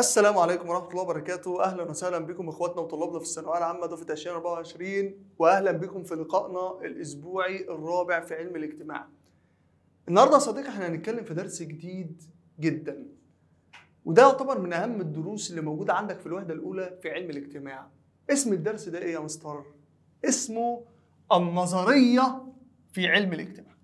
السلام عليكم ورحمة الله وبركاته، أهلا وسهلا بكم إخواتنا وطلابنا في الثانوية العامة دفعة 2024 وأهلا بكم في لقائنا الأسبوعي الرابع في علم الاجتماع. النهارده يا صديقي احنا هنتكلم في درس جديد جدا. وده يعتبر من أهم الدروس اللي موجودة عندك في الوحدة الأولى في علم الاجتماع. اسم الدرس ده إيه يا مستر؟ اسمه النظرية في علم الاجتماع.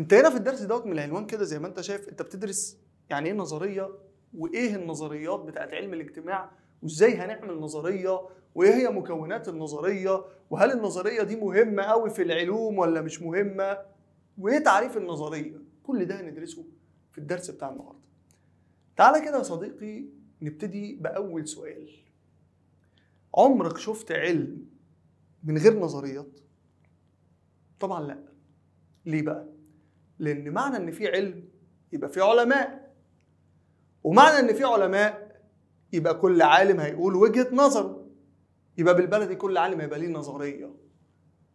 أنت هنا في الدرس دوت من العنوان كده زي ما أنت شايف أنت بتدرس يعني إيه نظرية وايه النظريات بتاعت علم الاجتماع وازاي هنعمل نظريه وايه هي مكونات النظريه وهل النظريه دي مهمه قوي في العلوم ولا مش مهمه وايه تعريف النظريه كل ده هندرسه في الدرس بتاع النهارده تعالى كده يا صديقي نبتدي باول سؤال عمرك شفت علم من غير نظريات طبعا لا ليه بقى لان معنى ان في علم يبقى في علماء ومعنى ان في علماء يبقى كل عالم هيقول وجهه نظره يبقى بالبلدي كل عالم هيبقى ليه نظريه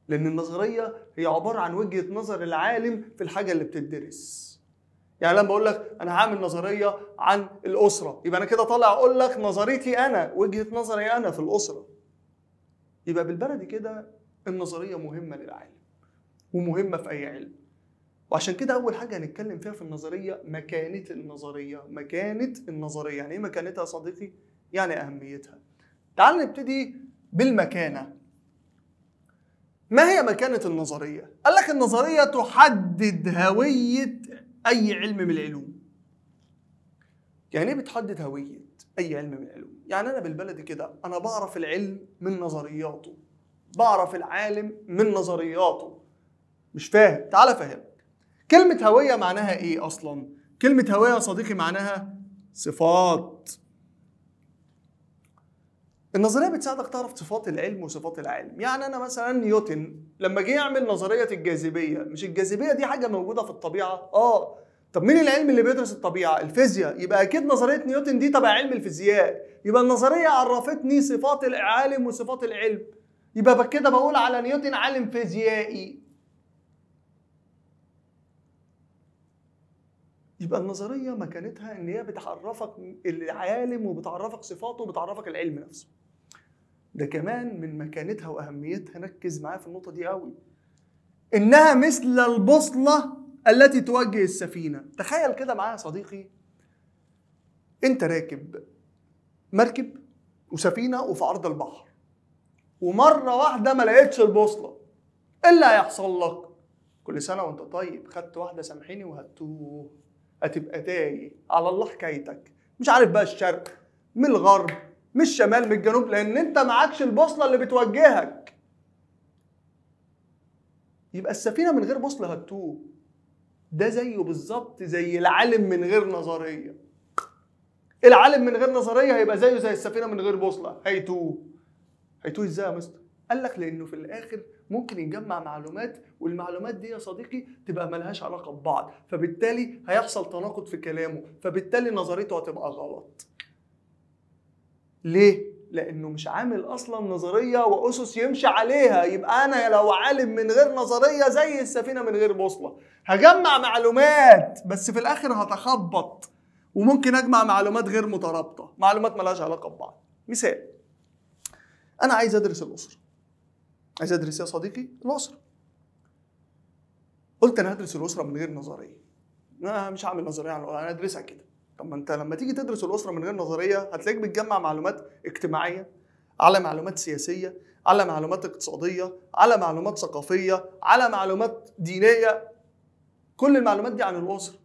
لان النظريه هي عباره عن وجهه نظر العالم في الحاجه اللي بتدرس يعني لما بقول لك انا هعمل نظريه عن الاسره يبقى انا كده طالع اقول لك نظريتي انا وجهه نظري انا في الاسره يبقى بالبلدي كده النظريه مهمه للعالم ومهمه في اي علم وعشان كده اول حاجه هنتكلم فيها في النظريه مكانه النظريه مكانه النظريه يعني ايه مكانتها يا صديقي يعني اهميتها تعال نبتدي بالمكانه ما هي مكانه النظريه قال لك النظريه تحدد هويه اي علم من العلوم يعني ايه بتحدد هويه اي علم من العلوم يعني انا بالبلدي كده انا بعرف العلم من نظرياته بعرف العالم من نظرياته مش فاهم تعال فهمك كلمة هوية معناها إيه أصلا؟ كلمة هوية يا صديقي معناها صفات النظريه بتساعدك تعرف صفات العلم وصفات العالم يعني انا مثلا نيوتن لما جه يعمل نظريه الجاذبيه مش الجاذبيه دي حاجه موجوده في الطبيعه اه طب مين العلم اللي بيدرس الطبيعه الفيزياء يبقى اكيد نظريه نيوتن دي تبع علم الفيزياء يبقى النظريه عرفتني صفات العالم وصفات العلم يبقى كده بقول على نيوتن عالم فيزيائي يبقى النظريه مكانتها ان هي بتعرفك العالم وبتعرفك صفاته وبتعرفك العلم نفسه ده كمان من مكانتها واهميتها ركز معايا في النقطه دي قوي انها مثل البوصله التي توجه السفينه تخيل كده معايا صديقي انت راكب مركب وسفينه وفي عرض البحر ومره واحده ما لقيتش البوصله ايه اللي هيحصل لك كل سنه وانت طيب خدت واحده سامحيني وهتوه هتبقى تايه على الله حكايتك مش عارف بقى الشرق من الغرب من الشمال من الجنوب لان انت معكش البوصله اللي بتوجهك يبقى السفينه من غير بوصله هتتوه ده زيه بالظبط زي العالم من غير نظريه العالم من غير نظريه هيبقى زيه زي السفينه من غير بوصله هيتوه هيتوه ازاي يا مستر قال لك لانه في الاخر ممكن يجمع معلومات والمعلومات دي يا صديقي تبقى ملهاش علاقه ببعض فبالتالي هيحصل تناقض في كلامه فبالتالي نظريته هتبقى غلط ليه لانه مش عامل اصلا نظريه واسس يمشي عليها يبقى انا لو عالم من غير نظريه زي السفينه من غير بوصله هجمع معلومات بس في الاخر هتخبط وممكن اجمع معلومات غير مترابطه معلومات ملهاش علاقه ببعض مثال انا عايز ادرس الاسره عايز ادرس يا صديقي الاسره قلت انا هدرس الاسره من غير نظريه انا مش هعمل نظريه على انا هدرسها كده طب ما انت لما تيجي تدرس الاسره من غير نظريه هتلاقيك بتجمع معلومات اجتماعيه على معلومات سياسيه على معلومات اقتصاديه على معلومات ثقافيه على معلومات دينيه كل المعلومات دي عن الاسره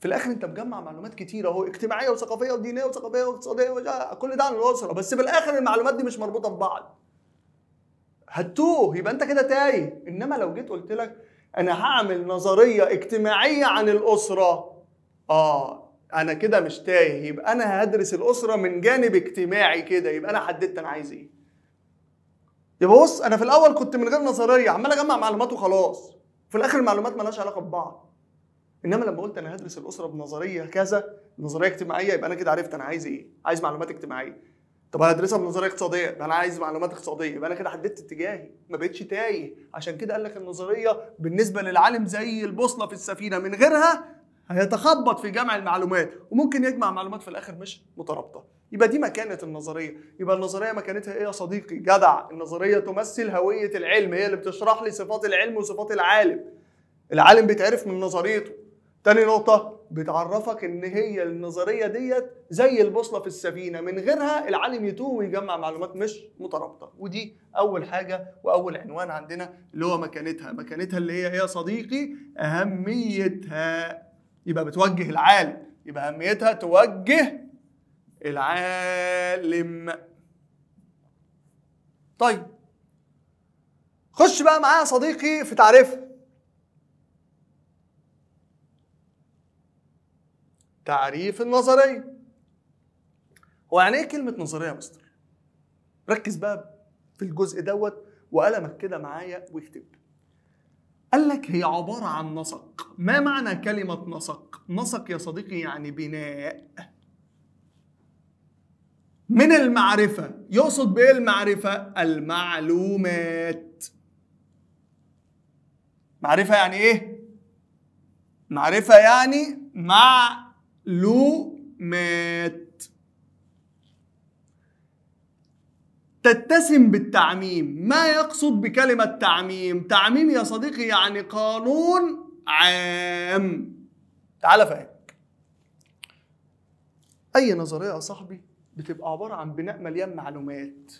في الاخر انت مجمع معلومات كتيره اهو اجتماعيه وثقافيه ودينيه وثقافيه واقتصاديه كل ده عن الاسره بس في الاخر المعلومات دي مش مربوطه ببعض هتوه يبقى انت كده تايه انما لو جيت قلت لك انا هعمل نظريه اجتماعيه عن الاسره اه انا كده مش تايه يبقى انا هدرس الاسره من جانب اجتماعي كده يبقى انا حددت انا عايز ايه يبقى بص انا في الاول كنت من غير نظريه عمال اجمع معلومات وخلاص في الاخر المعلومات مالهاش علاقه ببعض انما لما قلت انا هدرس الاسره بنظريه كذا نظريه اجتماعيه يبقى انا كده عرفت انا عايز ايه عايز معلومات اجتماعيه طب هدرسها بنظريه اقتصاديه ده انا عايز معلومات اقتصاديه يبقى انا كده حددت اتجاهي ما بقتش تايه عشان كده قال لك النظريه بالنسبه للعالم زي البوصله في السفينه من غيرها هيتخبط في جمع المعلومات وممكن يجمع معلومات في الاخر مش مترابطه يبقى دي مكانه النظريه يبقى النظريه مكانتها ايه يا صديقي جدع النظريه تمثل هويه العلم هي اللي بتشرح لي صفات العلم وصفات العالم العالم بيتعرف من نظريته تاني نقطه بتعرفك ان هي النظريه ديت زي البوصله في السفينه من غيرها العالم يتوه ويجمع معلومات مش مترابطه ودي اول حاجه واول عنوان عندنا اللي هو مكانتها مكانتها اللي هي يا صديقي اهميتها يبقى بتوجه العالم يبقى اهميتها توجه العالم طيب خش بقى معايا صديقي في تعريفها تعريف النظريه هو يعني ايه كلمه نظريه يا مستر ركز بقى في الجزء دوت وقلمك كده معايا واكتب قال لك هي عبارة عن نسق ما معنى كلمة نسق؟ نسق يا صديقي يعني بناء من المعرفة يقصد بإيه المعرفة؟ المعلومات معرفة يعني إيه؟ معرفة يعني مع لو مات تتسم بالتعميم ما يقصد بكلمة تعميم تعميم يا صديقي يعني قانون عام تعال فاهمك أي نظرية يا صاحبي بتبقى عبارة عن بناء مليان معلومات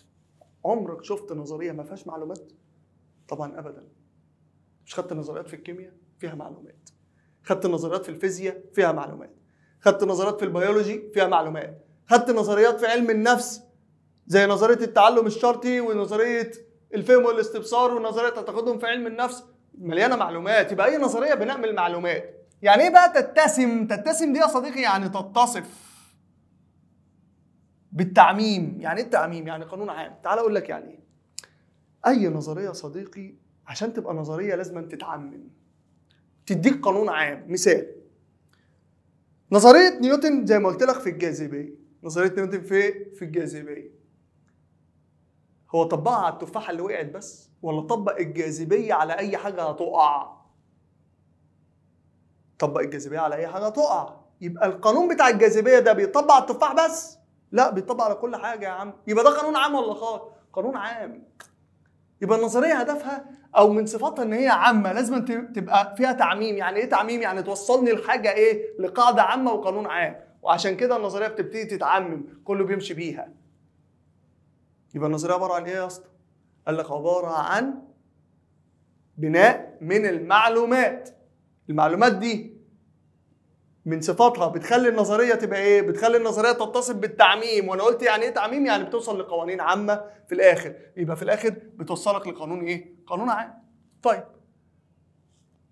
عمرك شفت نظرية ما فيهاش معلومات؟ طبعا أبدا مش خدت نظريات في الكيمياء فيها معلومات خدت نظريات في الفيزياء فيها معلومات خدت نظريات في البيولوجي فيها معلومات خدت نظريات في علم النفس زي نظريه التعلم الشرطي ونظريه الفهم والاستبصار ونظريه هتاخدهم في علم النفس مليانه معلومات يبقى اي نظريه بناء من المعلومات يعني ايه بقى تتسم تتسم دي يا صديقي يعني تتصف بالتعميم يعني ايه التعميم يعني قانون عام تعال اقول لك يعني ايه اي نظريه يا صديقي عشان تبقى نظريه لازم تتعمم تديك قانون عام مثال نظريه نيوتن زي ما قلت لك في الجاذبيه نظريه نيوتن في في الجاذبيه هو طبقها على التفاحه اللي وقعت بس ولا طبق الجاذبيه على اي حاجه هتقع طبق الجاذبيه على اي حاجه هتقع يبقى القانون بتاع الجاذبيه ده بيطبق على التفاح بس لا بيطبق على كل حاجه يا عم يبقى ده قانون عام ولا خاص قانون عام يبقى النظريه هدفها او من صفاتها ان هي عامه لازم تبقى فيها تعميم يعني ايه تعميم يعني توصلني لحاجه ايه لقاعده عامه وقانون عام وعشان كده النظريه بتبتدي تتعمم كله بيمشي بيها يبقى النظريه عباره عن ايه يا اسطى قال لك عباره عن بناء من المعلومات المعلومات دي من صفاتها بتخلي النظريه تبقى ايه؟ بتخلي النظريه تتصف بالتعميم وانا قلت يعني ايه تعميم؟ يعني بتوصل لقوانين عامه في الاخر، يبقى في الاخر بتوصلك لقانون ايه؟ قانون عام طيب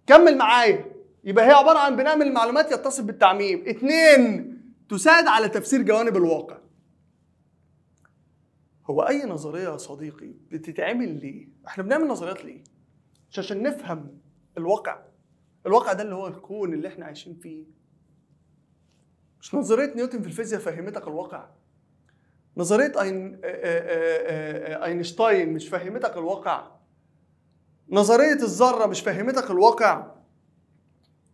كمل معايا يبقى هي عباره عن بناء من المعلومات يتصف بالتعميم اثنين تساعد على تفسير جوانب الواقع هو اي نظريه يا صديقي بتتعمل ليه احنا بنعمل نظريات ليه عشان نفهم الواقع الواقع ده اللي هو الكون اللي احنا عايشين فيه مش نظريه نيوتن في الفيزياء فهمتك الواقع نظريه أين... اينشتاين مش فهمتك الواقع نظرية الذرة مش فهمتك الواقع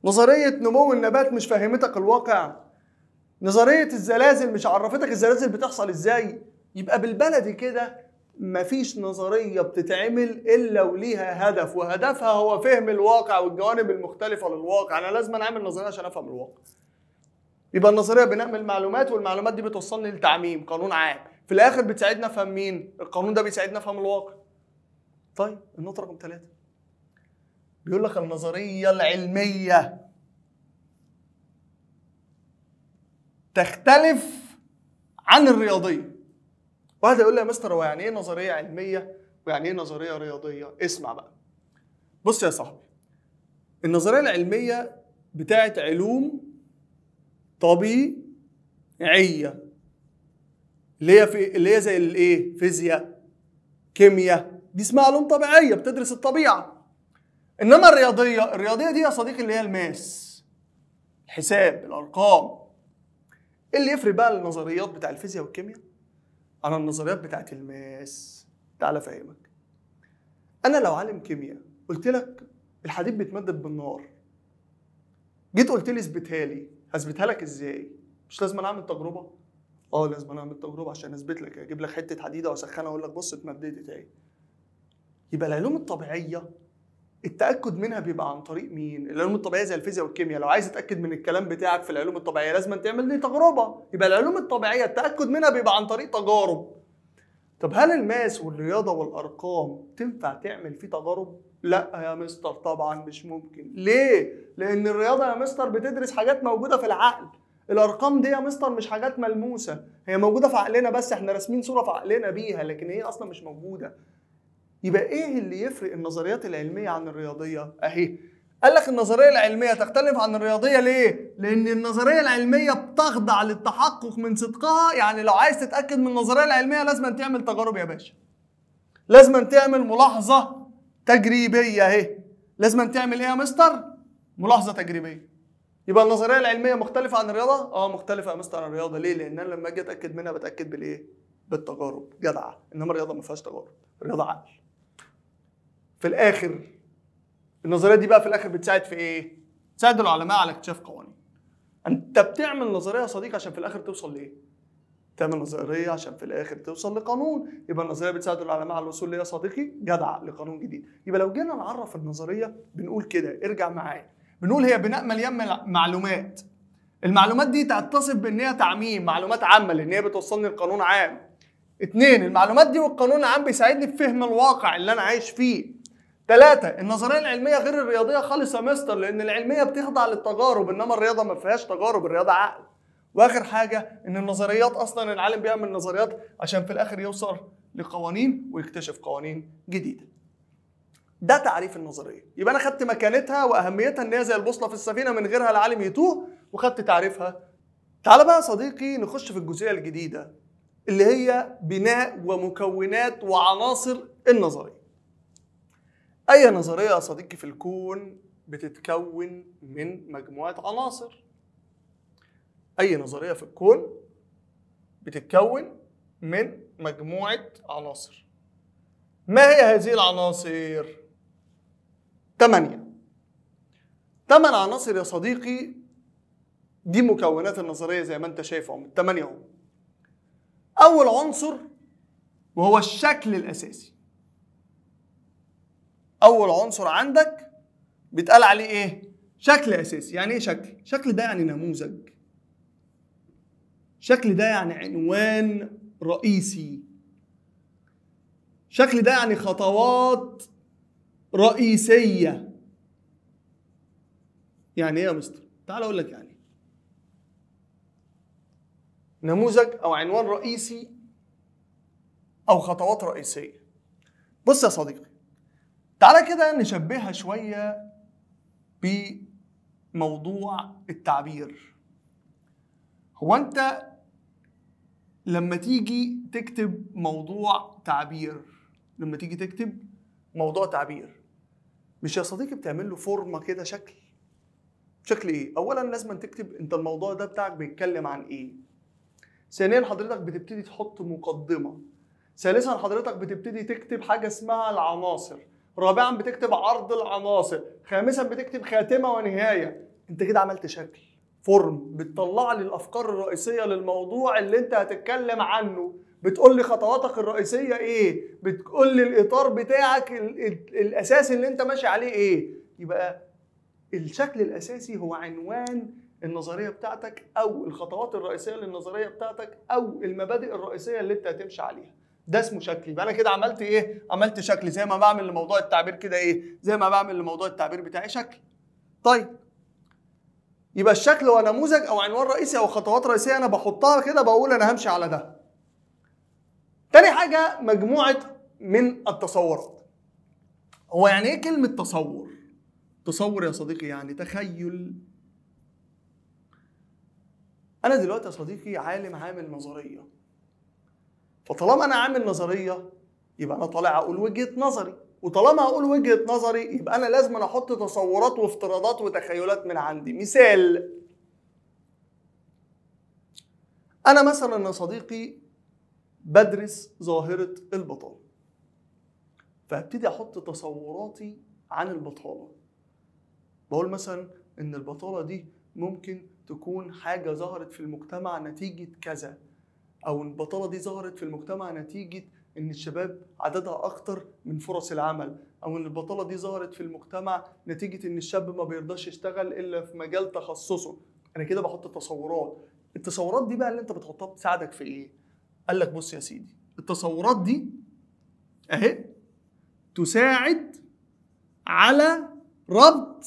نظرية نمو النبات مش فهمتك الواقع نظرية الزلازل مش عرفتك الزلازل بتحصل ازاي يبقى بالبلدي كده مفيش نظرية بتتعمل إلا وليها هدف وهدفها هو فهم الواقع والجوانب المختلفة للواقع أنا لازم أعمل نظرية عشان أفهم الواقع يبقى النظرية بناء من المعلومات والمعلومات دي بتوصلني لتعميم قانون عام في الآخر بتساعدنا أفهم مين القانون ده بيساعدنا أفهم الواقع طيب النقطه رقم ثلاثه بيقول لك النظريه العلميه تختلف عن الرياضيه واحد يقول لي يا مستر هو يعني ايه نظريه علميه ويعني ايه نظريه رياضيه اسمع بقى بص يا صاحبي النظريه العلميه بتاعت علوم طبيعيه اللي هي في اللي هي زي الايه فيزياء كيمياء دي اسمها علوم طبيعيه بتدرس الطبيعه انما الرياضيه الرياضيه دي يا صديقي اللي هي الماس الحساب الارقام ايه اللي يفرق بقى النظريات بتاع الفيزياء والكيمياء عن النظريات بتاعه الماس تعالى افهمك انا لو عالم كيمياء قلت لك الحديد بيتمدد بالنار جيت قلت لي اثبتها لي هثبتها لك ازاي مش لازم أنا اعمل تجربه اه لازم أنا اعمل تجربه عشان اثبت لك اجيب لك حته حديده واسخنها واقول لك بص اتمددت اهي يبقى العلوم الطبيعيه التاكد منها بيبقى عن طريق مين العلوم الطبيعيه زي الفيزياء والكيمياء لو عايز تتاكد من الكلام بتاعك في العلوم الطبيعيه لازم تعمل لي تجربه يبقى العلوم الطبيعيه التاكد منها بيبقى عن طريق تجارب طب هل الماس والرياضه والارقام تنفع تعمل فيه تجارب لا يا مستر طبعا مش ممكن ليه لان الرياضه يا مستر بتدرس حاجات موجوده في العقل الارقام دي يا مستر مش حاجات ملموسه هي موجوده في عقلنا بس احنا راسمين صوره في عقلنا بيها لكن هي اصلا مش موجوده يبقى ايه اللي يفرق النظريات العلميه عن الرياضيه اهي قال لك النظريه العلميه تختلف عن الرياضيه ليه لان النظريه العلميه بتخضع للتحقق من صدقها يعني لو عايز تتاكد من النظريه العلميه لازم تعمل تجارب يا باشا لازم تعمل ملاحظه تجريبيه اهي لازم تعمل ايه يا مستر ملاحظه تجريبيه يبقى النظريه العلميه مختلفه عن الرياضه اه مختلفه يا مستر عن الرياضه ليه لان انا لما اجي اتاكد منها بتاكد بالايه بالتجارب جدعه انما الرياضه ما فيهاش تجارب الرياضه عقل في الاخر النظريه دي بقى في الاخر بتساعد في ايه؟ بتساعد العلماء على اكتشاف قوانين. انت بتعمل نظريه يا صديقي عشان في الاخر توصل لايه؟ تعمل نظريه عشان في الاخر توصل لقانون، يبقى النظريه بتساعد العلماء على الوصول ليه يا صديقي؟ جدع لقانون جديد. يبقى لو جينا نعرف النظريه بنقول كده ارجع معايا. بنقول هي بناء مليان معلومات. المعلومات دي تتصف بان هي تعميم، معلومات عامه لان هي بتوصلني لقانون عام. اتنين المعلومات دي والقانون العام بيساعدني في فهم الواقع اللي انا عايش فيه تلاتة النظرية العلمية غير الرياضية خالص يا مستر لأن العلمية بتخضع للتجارب إنما الرياضة ما فيهاش تجارب الرياضة عقل وآخر حاجة إن النظريات أصلا العالم بيعمل نظريات عشان في الآخر يوصل لقوانين ويكتشف قوانين جديدة ده تعريف النظرية يبقى أنا خدت مكانتها وأهميتها إن هي زي البوصلة في السفينة من غيرها العالم يتوه وخدت تعريفها تعال بقى يا صديقي نخش في الجزئية الجديدة اللي هي بناء ومكونات وعناصر النظرية اي نظريه يا صديقي في الكون بتتكون من مجموعه عناصر اي نظريه في الكون بتتكون من مجموعه عناصر ما هي هذه العناصر ثمانيه ثمان عناصر يا صديقي دي مكونات النظريه زي ما انت شايفهم الثمانيه اول عنصر وهو الشكل الاساسي اول عنصر عندك بيتقال عليه ايه شكل اساسي يعني ايه شكل شكل ده يعني نموذج شكل ده يعني عنوان رئيسي شكل ده يعني خطوات رئيسيه يعني ايه يا مستر تعال اقول لك يعني نموذج او عنوان رئيسي او خطوات رئيسيه بص يا صديقي تعالى كده نشبهها شوية بموضوع التعبير هو أنت لما تيجي تكتب موضوع تعبير لما تيجي تكتب موضوع تعبير مش يا صديقي بتعمل له فورمة كده شكل شكل ايه؟ اولا لازم تكتب انت الموضوع ده بتاعك بيتكلم عن ايه؟ ثانيا حضرتك بتبتدي تحط مقدمة ثالثا حضرتك بتبتدي تكتب حاجة اسمها العناصر رابعا بتكتب عرض العناصر خامسا بتكتب خاتمه ونهايه انت كده عملت شكل فورم بتطلع لي الافكار الرئيسيه للموضوع اللي انت هتتكلم عنه بتقول لي خطواتك الرئيسيه ايه بتقول لي الاطار بتاعك الاساسي اللي انت ماشي عليه ايه يبقى الشكل الاساسي هو عنوان النظريه بتاعتك او الخطوات الرئيسيه للنظريه بتاعتك او المبادئ الرئيسيه اللي انت هتمشي عليها ده اسمه شكل يبقى انا كده عملت ايه عملت شكل زي ما بعمل لموضوع التعبير كده ايه زي ما بعمل لموضوع التعبير بتاعي شكل طيب يبقى الشكل هو نموذج او عنوان رئيسي او خطوات رئيسيه انا بحطها كده بقول انا همشي على ده تاني حاجه مجموعه من التصورات هو يعني ايه كلمه تصور تصور يا صديقي يعني تخيل انا دلوقتي يا صديقي عالم عامل نظريه فطالما انا عامل نظريه يبقى انا طالع اقول وجهه نظري وطالما هقول وجهه نظري يبقى انا لازم أنا احط تصورات وافتراضات وتخيلات من عندي مثال انا مثلا يا صديقي بدرس ظاهره البطاله فابتدي احط تصوراتي عن البطاله بقول مثلا ان البطاله دي ممكن تكون حاجه ظهرت في المجتمع نتيجه كذا او البطاله دي ظهرت في المجتمع نتيجه ان الشباب عددها اكتر من فرص العمل او ان البطاله دي ظهرت في المجتمع نتيجه ان الشاب ما بيرضاش يشتغل الا في مجال تخصصه انا كده بحط تصورات التصورات دي بقى اللي انت بتحطها بتساعدك في ايه قال لك بص يا سيدي التصورات دي اهي تساعد على ربط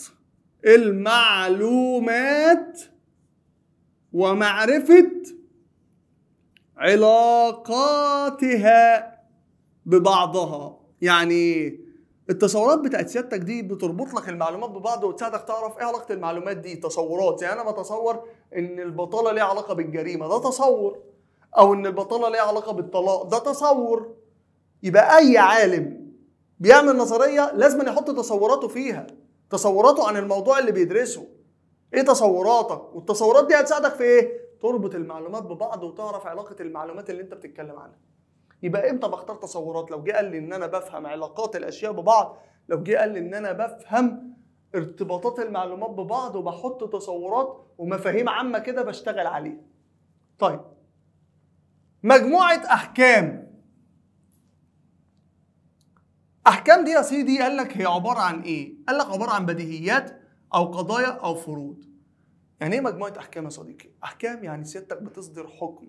المعلومات ومعرفه علاقاتها ببعضها يعني التصورات بتاعت سيادتك دي بتربط لك المعلومات ببعض وتساعدك تعرف ايه علاقه المعلومات دي تصورات يعني انا بتصور ان البطاله ليها علاقه بالجريمه ده تصور او ان البطاله ليها علاقه بالطلاق ده تصور يبقى اي عالم بيعمل نظريه لازم يحط تصوراته فيها تصوراته عن الموضوع اللي بيدرسه ايه تصوراتك والتصورات دي هتساعدك في ايه تربط المعلومات ببعض وتعرف علاقه المعلومات اللي انت بتتكلم عنها يبقى امتى بختار تصورات لو جه قال لي ان انا بفهم علاقات الاشياء ببعض لو جه قال لي ان انا بفهم ارتباطات المعلومات ببعض وبحط تصورات ومفاهيم عامه كده بشتغل عليها طيب مجموعه احكام احكام دي يا سيدي قال لك هي عباره عن ايه قال لك عباره عن بديهيات او قضايا او فروض يعني ايه مجموعه احكام يا صديقي احكام يعني سيادتك بتصدر حكم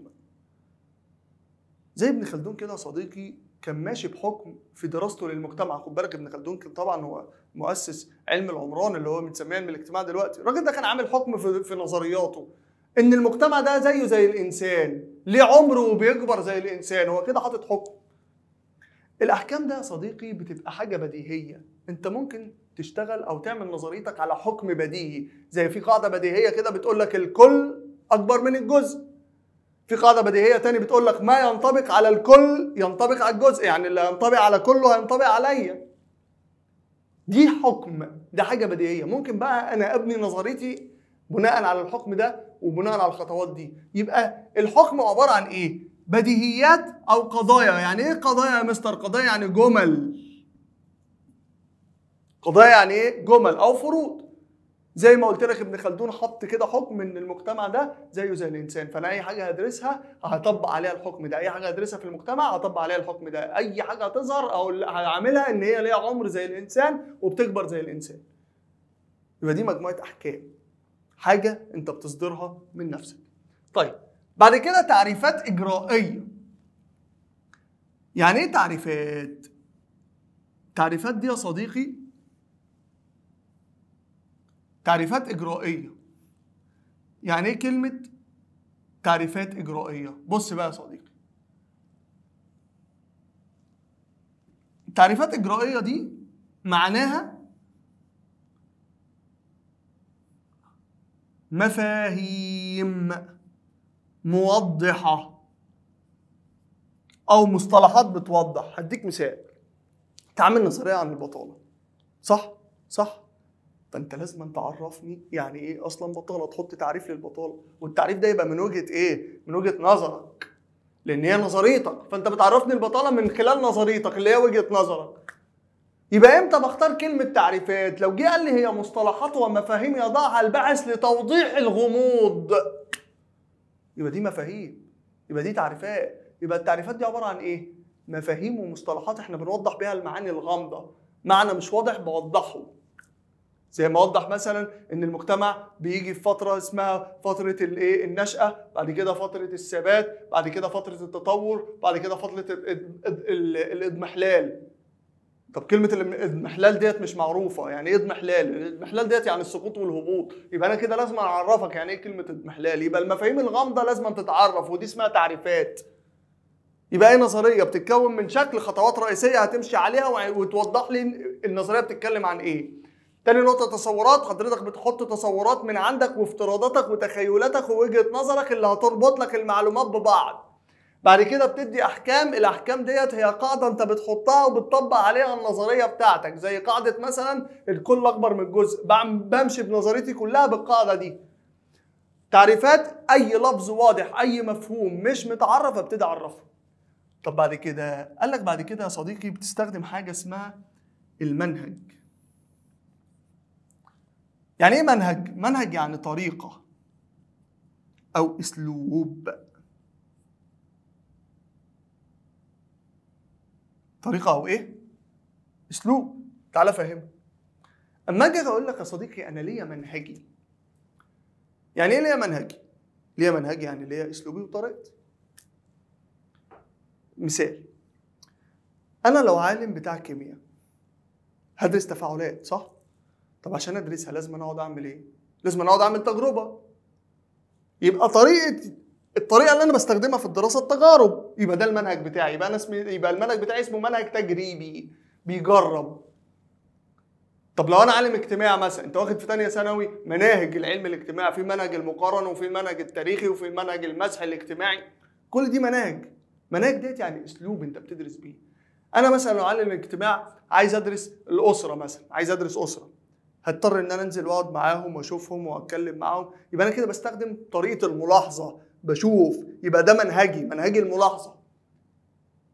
زي ابن خلدون كده يا صديقي كان ماشي بحكم في دراسته للمجتمع خد بالك ابن خلدون كان طبعا هو مؤسس علم العمران اللي هو متسميه علم الاجتماع دلوقتي الراجل ده كان عامل حكم في, في نظرياته ان المجتمع ده زيه زي الانسان ليه عمره وبيكبر زي الانسان هو كده حاطط حكم الاحكام ده يا صديقي بتبقى حاجه بديهيه انت ممكن تشتغل او تعمل نظريتك على حكم بديهي زي في قاعده بديهيه كده بتقول لك الكل اكبر من الجزء في قاعده بديهيه تاني بتقول لك ما ينطبق على الكل ينطبق على الجزء يعني اللي ينطبق على كله هينطبق عليا دي حكم ده حاجه بديهيه ممكن بقى انا ابني نظريتي بناء على الحكم ده وبناء على الخطوات دي يبقى الحكم عباره عن ايه بديهيات او قضايا يعني ايه قضايا يا مستر قضايا يعني جمل قضايا يعني ايه جمل او فروض زي ما قلت لك ابن خلدون حط كده حكم ان المجتمع ده زيه زي الانسان فانا اي حاجه هدرسها هطبق عليها الحكم ده اي حاجه هدرسها في المجتمع هطبق عليها الحكم ده اي حاجه هتظهر او هعملها ان هي ليها عمر زي الانسان وبتكبر زي الانسان يبقى دي مجموعه احكام حاجه انت بتصدرها من نفسك طيب بعد كده تعريفات اجرائيه يعني ايه تعريفات تعريفات دي يا صديقي تعريفات إجرائية يعني إيه كلمة تعريفات إجرائية؟ بص بقى يا صديقي تعريفات إجرائية دي معناها مفاهيم موضحة أو مصطلحات بتوضح هديك مثال تعمل نظرية عن البطالة صح؟ صح؟ فانت لازم تعرفني يعني ايه اصلا بطاله تحط تعريف للبطاله والتعريف ده يبقى من وجهه ايه من وجهه نظرك لان هي نظريتك فانت بتعرفني البطاله من خلال نظريتك اللي هي وجهه نظرك يبقى امتى بختار كلمه تعريفات لو جه قال لي هي مصطلحات ومفاهيم يضعها الباحث لتوضيح الغموض يبقى دي مفاهيم يبقى دي تعريفات يبقى التعريفات دي عباره عن ايه مفاهيم ومصطلحات احنا بنوضح بيها المعاني الغامضه معنى مش واضح بوضحه زي ما اوضح مثلا ان المجتمع بيجي في فتره اسمها فتره الايه النشاه بعد كده فتره الثبات بعد كده فتره التطور بعد كده فتره الاضمحلال طب كلمة الاضمحلال ديت مش معروفة، يعني ايه اضمحلال؟ الاضمحلال ديت يعني السقوط والهبوط، يبقى أنا كده لازم أعرفك يعني ايه كلمة اضمحلال، يبقى المفاهيم الغامضة لازم تتعرف ودي اسمها تعريفات. يبقى أي نظرية بتتكون من شكل خطوات رئيسية هتمشي عليها وتوضح لي النظرية بتتكلم عن ايه. تاني نقطة تصورات حضرتك بتحط تصورات من عندك وافتراضاتك وتخيلاتك ووجهة نظرك اللي هتربط لك المعلومات ببعض بعد كده بتدي احكام الاحكام ديت هي قاعده انت بتحطها وبتطبق عليها النظريه بتاعتك زي قاعده مثلا الكل اكبر من الجزء بمشي بنظريتي كلها بالقاعده دي تعريفات اي لفظ واضح اي مفهوم مش متعرف ابتدي اعرفه طب بعد كده قال لك بعد كده يا صديقي بتستخدم حاجه اسمها المنهج يعني ايه منهج منهج يعني طريقه او اسلوب طريقه او ايه اسلوب تعالى فهم اما اجي اقول لك يا صديقي انا ليا منهجي يعني ايه ليا منهجي ليا منهجي يعني ليا اسلوبي وطريقتي مثال انا لو عالم بتاع كيمياء هدرس تفاعلات صح طب عشان ادرسها لازم اقعد اعمل ايه لازم اقعد اعمل تجربه يبقى طريقه الطريقه اللي انا بستخدمها في الدراسه التجارب يبقى ده المنهج بتاعي يبقى انا اسمي يبقى المنهج بتاعي اسمه منهج تجريبي بيجرب طب لو انا عالم اجتماع مثلا انت واخد في ثانيه ثانوي مناهج العلم الاجتماعي في منهج المقارنه وفي المنهج التاريخي وفي المنهج المسح الاجتماعي كل دي مناهج مناهج ديت يعني اسلوب انت بتدرس بيه انا مثلا لو عالم اجتماع عايز ادرس الاسره مثلا عايز ادرس اسره هضطر ان انا انزل واقعد معاهم واشوفهم واتكلم معاهم يبقى انا كده بستخدم طريقه الملاحظه بشوف يبقى ده منهجي منهجي الملاحظه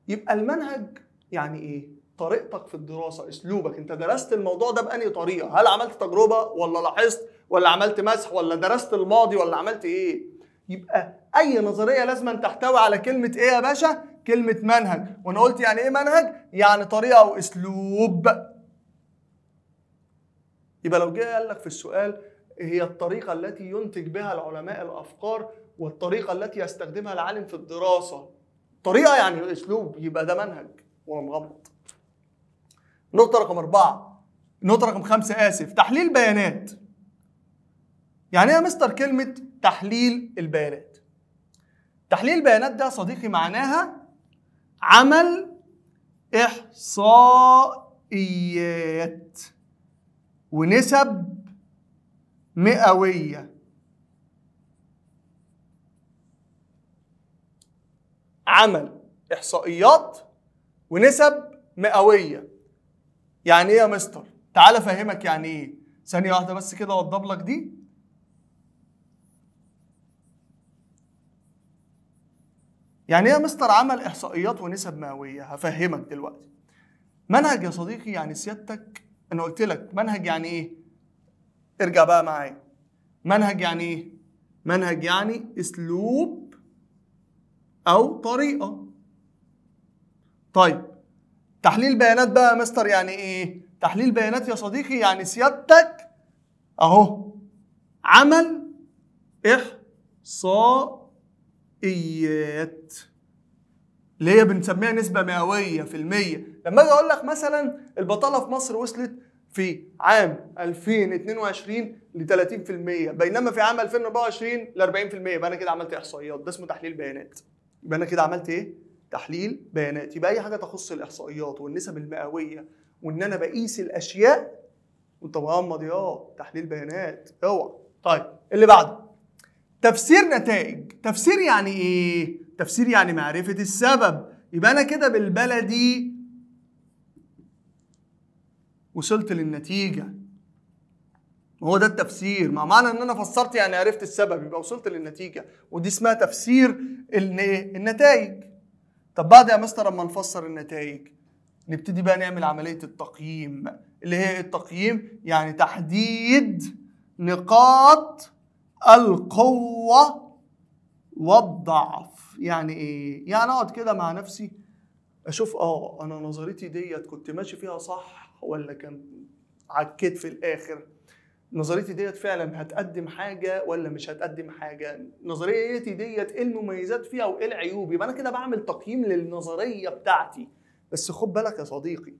يبقى المنهج يعني ايه طريقتك في الدراسه اسلوبك انت درست الموضوع ده باني طريقه هل عملت تجربه ولا لاحظت ولا عملت مسح ولا درست الماضي ولا عملت ايه يبقى اي نظريه لازم تحتوي على كلمه ايه يا باشا كلمه منهج وانا قلت يعني ايه منهج يعني طريقه اسلوب يبقى لو جه قال لك في السؤال هي الطريقة التي ينتج بها العلماء الأفكار والطريقة التي يستخدمها العالم في الدراسة طريقة يعني أسلوب يبقى ده منهج وأنا مغلط نقطة رقم أربعة نقطة رقم خمسة آسف تحليل بيانات يعني إيه يا مستر كلمة تحليل البيانات تحليل البيانات ده صديقي معناها عمل إحصائيات ونسب مئوية عمل إحصائيات ونسب مئوية يعني إيه يا مستر؟ تعالى أفهمك يعني إيه ثانية واحدة بس كده أوضب لك دي يعني إيه يا مستر عمل إحصائيات ونسب مئوية؟ هفهمك دلوقتي منهج يا صديقي يعني سيادتك انا قلت لك منهج يعني ايه ارجع بقى معايا منهج يعني ايه منهج يعني اسلوب او طريقه طيب تحليل بيانات بقى يا مستر يعني ايه تحليل بيانات يا صديقي يعني سيادتك اهو عمل احصائيات اللي هي بنسميها نسبة مئوية في المية لما اجي اقول لك مثلا البطالة في مصر وصلت في عام 2022 ل 30% بينما في عام 2024 ل 40% يبقى انا كده عملت احصائيات ده اسمه تحليل بيانات يبقى انا كده عملت ايه؟ تحليل بيانات يبقى اي حاجه تخص الاحصائيات والنسب المئويه وان انا بقيس الاشياء وانت مغمض يا تحليل بيانات اوعى طيب اللي بعده تفسير نتائج تفسير يعني ايه؟ تفسير يعني معرفة السبب يبقى أنا كده بالبلدي وصلت للنتيجة هو ده التفسير مع معنى ان انا فسرت يعني عرفت السبب يبقى وصلت للنتيجة ودي اسمها تفسير النتائج طب بعد يا مستر اما نفسر النتائج نبتدي بقى نعمل عملية التقييم اللي هي إيه؟ التقييم يعني تحديد نقاط القوة والضعف يعني ايه يعني اقعد كده مع نفسي اشوف اه انا نظريتي ديت كنت ماشي فيها صح ولا كان عكيت في الاخر نظريتي ديت فعلا هتقدم حاجه ولا مش هتقدم حاجه نظريتي ديت ايه المميزات فيها وايه العيوب يبقى انا كده بعمل تقييم للنظريه بتاعتي بس خد بالك يا صديقي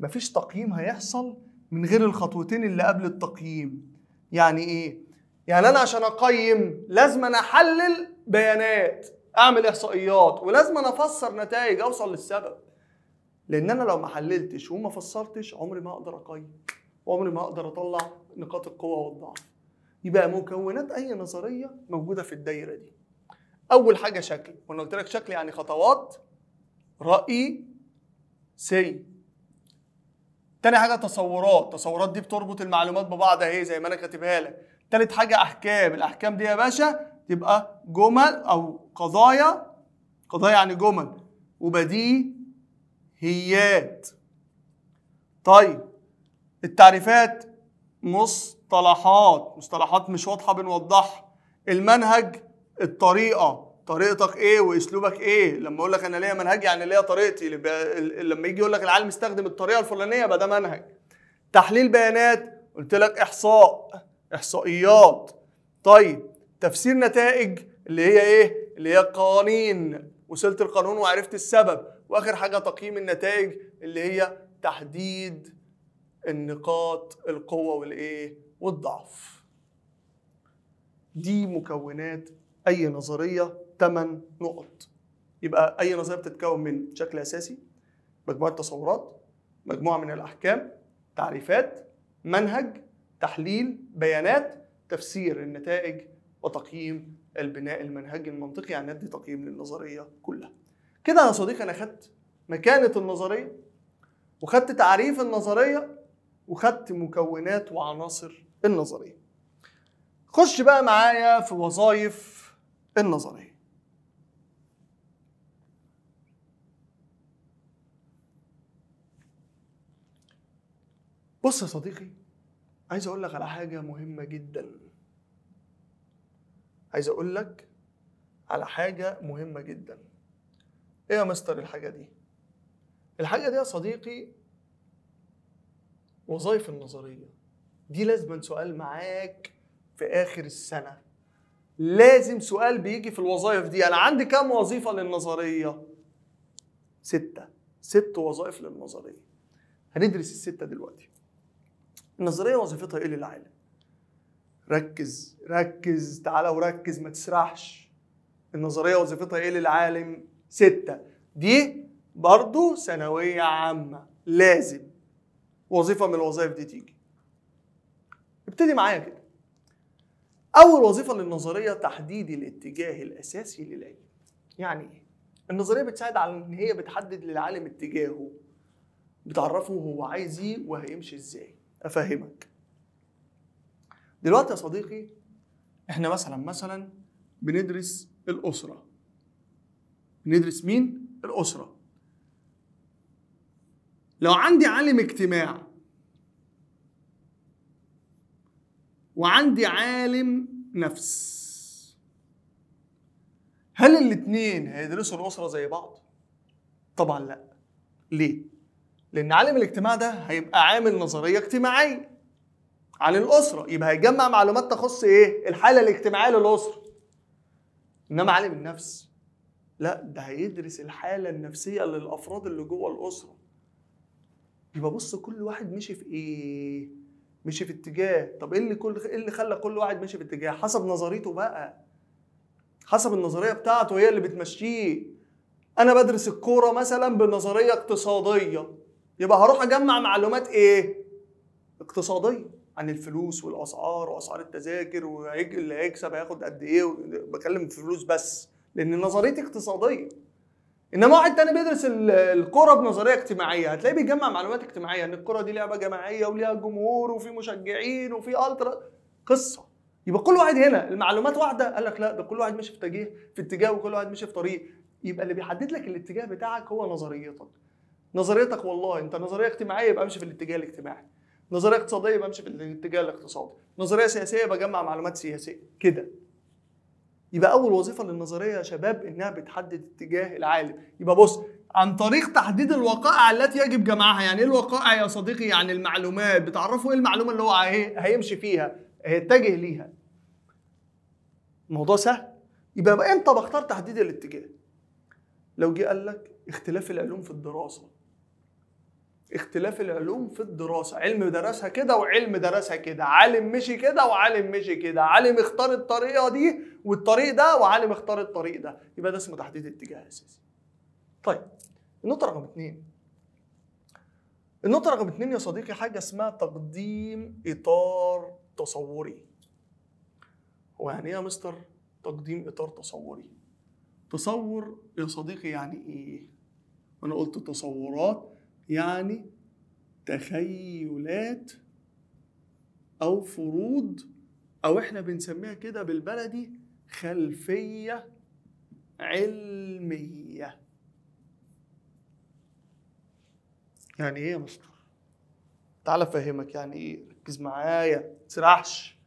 مفيش تقييم هيحصل من غير الخطوتين اللي قبل التقييم يعني ايه يعني انا عشان اقيم لازم انا احلل بيانات اعمل احصائيات ولازم انا افسر نتائج اوصل للسبب لان انا لو ما حللتش وما فسرتش عمري ما اقدر اقيم وعمري ما اقدر اطلع نقاط القوه والضعف يبقى مكونات اي نظريه موجوده في الدايره دي اول حاجه شكل وانا قلت لك شكل يعني خطوات راي سي تاني حاجه تصورات التصورات دي بتربط المعلومات ببعض اهي زي ما انا كاتبها لك تالت حاجه احكام الاحكام دي يا باشا تبقى جمل او قضايا قضايا يعني جمل وبديهيات طيب التعريفات مصطلحات مصطلحات مش واضحه بنوضحها المنهج الطريقه طريقتك ايه واسلوبك ايه لما اقول لك انا ليا منهج يعني ليا طريقتي لما يجي يقول لك العالم استخدم الطريقه الفلانيه يبقى ده منهج تحليل بيانات قلت لك احصاء احصائيات طيب تفسير نتائج اللي هي ايه؟ اللي هي قوانين وصلت القانون وعرفت السبب واخر حاجه تقييم النتائج اللي هي تحديد النقاط القوه والايه؟ والضعف. دي مكونات اي نظريه ثمان نقط. يبقى اي نظريه بتتكون من شكل اساسي مجموعه تصورات مجموعه من الاحكام تعريفات منهج تحليل بيانات تفسير النتائج وتقييم البناء المنهجي المنطقي يعني ادي تقييم للنظريه كلها كده يا صديقي انا خدت مكانه النظريه وخدت تعريف النظريه وخدت مكونات وعناصر النظريه خش بقى معايا في وظائف النظريه بص يا صديقي عايز اقول لك على حاجه مهمه جدا عايز اقول لك على حاجه مهمه جدا ايه يا مستر الحاجه دي الحاجه دي يا صديقي وظائف النظريه دي لازم سؤال معاك في اخر السنه لازم سؤال بيجي في الوظائف دي انا عندي كام وظيفه للنظريه سته ست وظائف للنظريه هندرس السته دلوقتي النظريه وظيفتها ايه للعالم ركز ركز تعالى وركز ما تسرحش النظريه وظيفتها ايه للعالم سته دي برضو ثانويه عامه لازم وظيفه من الوظائف دي تيجي ابتدي معايا كده اول وظيفه للنظريه تحديد الاتجاه الاساسي للعلم يعني ايه النظريه بتساعد على ان هي بتحدد للعالم اتجاهه بتعرفه هو عايز ايه وهيمشي ازاي افهمك دلوقتي يا صديقي احنا مثلا مثلا بندرس الاسره بندرس مين الاسره لو عندي عالم اجتماع وعندي عالم نفس هل الاثنين هيدرسوا الاسره زي بعض طبعا لا ليه لان عالم الاجتماع ده هيبقى عامل نظريه اجتماعيه عن الاسره يبقى هيجمع معلومات تخص ايه الحاله الاجتماعيه للاسره انما عالم النفس لا ده هيدرس الحاله النفسيه للافراد اللي جوه الاسره يبقى بص كل واحد مشي في ايه مشي في اتجاه طب ايه اللي كل ايه اللي خلى كل واحد ماشي في اتجاه حسب نظريته بقى حسب النظريه بتاعته هي اللي بتمشيه انا بدرس الكوره مثلا بنظريه اقتصاديه يبقى هروح اجمع معلومات ايه اقتصاديه عن الفلوس والاسعار واسعار التذاكر واللي هيكسب هياخد قد ايه بكلم فلوس بس لان نظريتي اقتصاديه انما واحد تاني بيدرس الكرة بنظريه اجتماعيه هتلاقيه بيجمع معلومات اجتماعيه ان الكرة دي لعبه جماعيه وليها جمهور وفي مشجعين وفي الترا قصه يبقى كل واحد هنا المعلومات واحده قال لك لا ده كل واحد ماشي في اتجاه في اتجاه وكل واحد ماشي في طريق يبقى اللي بيحدد لك الاتجاه بتاعك هو نظريتك نظريتك والله انت نظريه اجتماعيه يبقى امشي في الاتجاه الاجتماعي نظريه اقتصاديه بمشي في الاتجاه الاقتصادي نظريه سياسيه بجمع معلومات سياسيه كده يبقى اول وظيفه للنظريه يا شباب انها بتحدد اتجاه العالم يبقى بص عن طريق تحديد الوقائع التي يجب جمعها يعني ايه الوقائع يا صديقي يعني المعلومات بتعرفوا ايه المعلومه اللي هو هيمشي فيها هيتجه ليها الموضوع سهل يبقى امتى بختار تحديد الاتجاه لو جه قال لك اختلاف العلوم في الدراسه اختلاف العلوم في الدراسة علم درسها كده وعلم درسها كده عالم مشي كده وعالم مشي كده عالم اختار الطريقة دي والطريق ده وعالم اختار الطريق ده يبقى ده اسمه تحديد اتجاه أساسي طيب النقطة رقم اتنين النقطة رقم اتنين يا صديقي حاجة اسمها تقديم إطار تصوري هو يعني ايه يا مستر تقديم إطار تصوري تصور يا صديقي يعني ايه؟ أنا قلت تصورات يعني تخيلات او فروض او احنا بنسميها كده بالبلدي خلفيه علميه يعني ايه يا مستر تعال افهمك يعني ايه ركز معايا تسرحش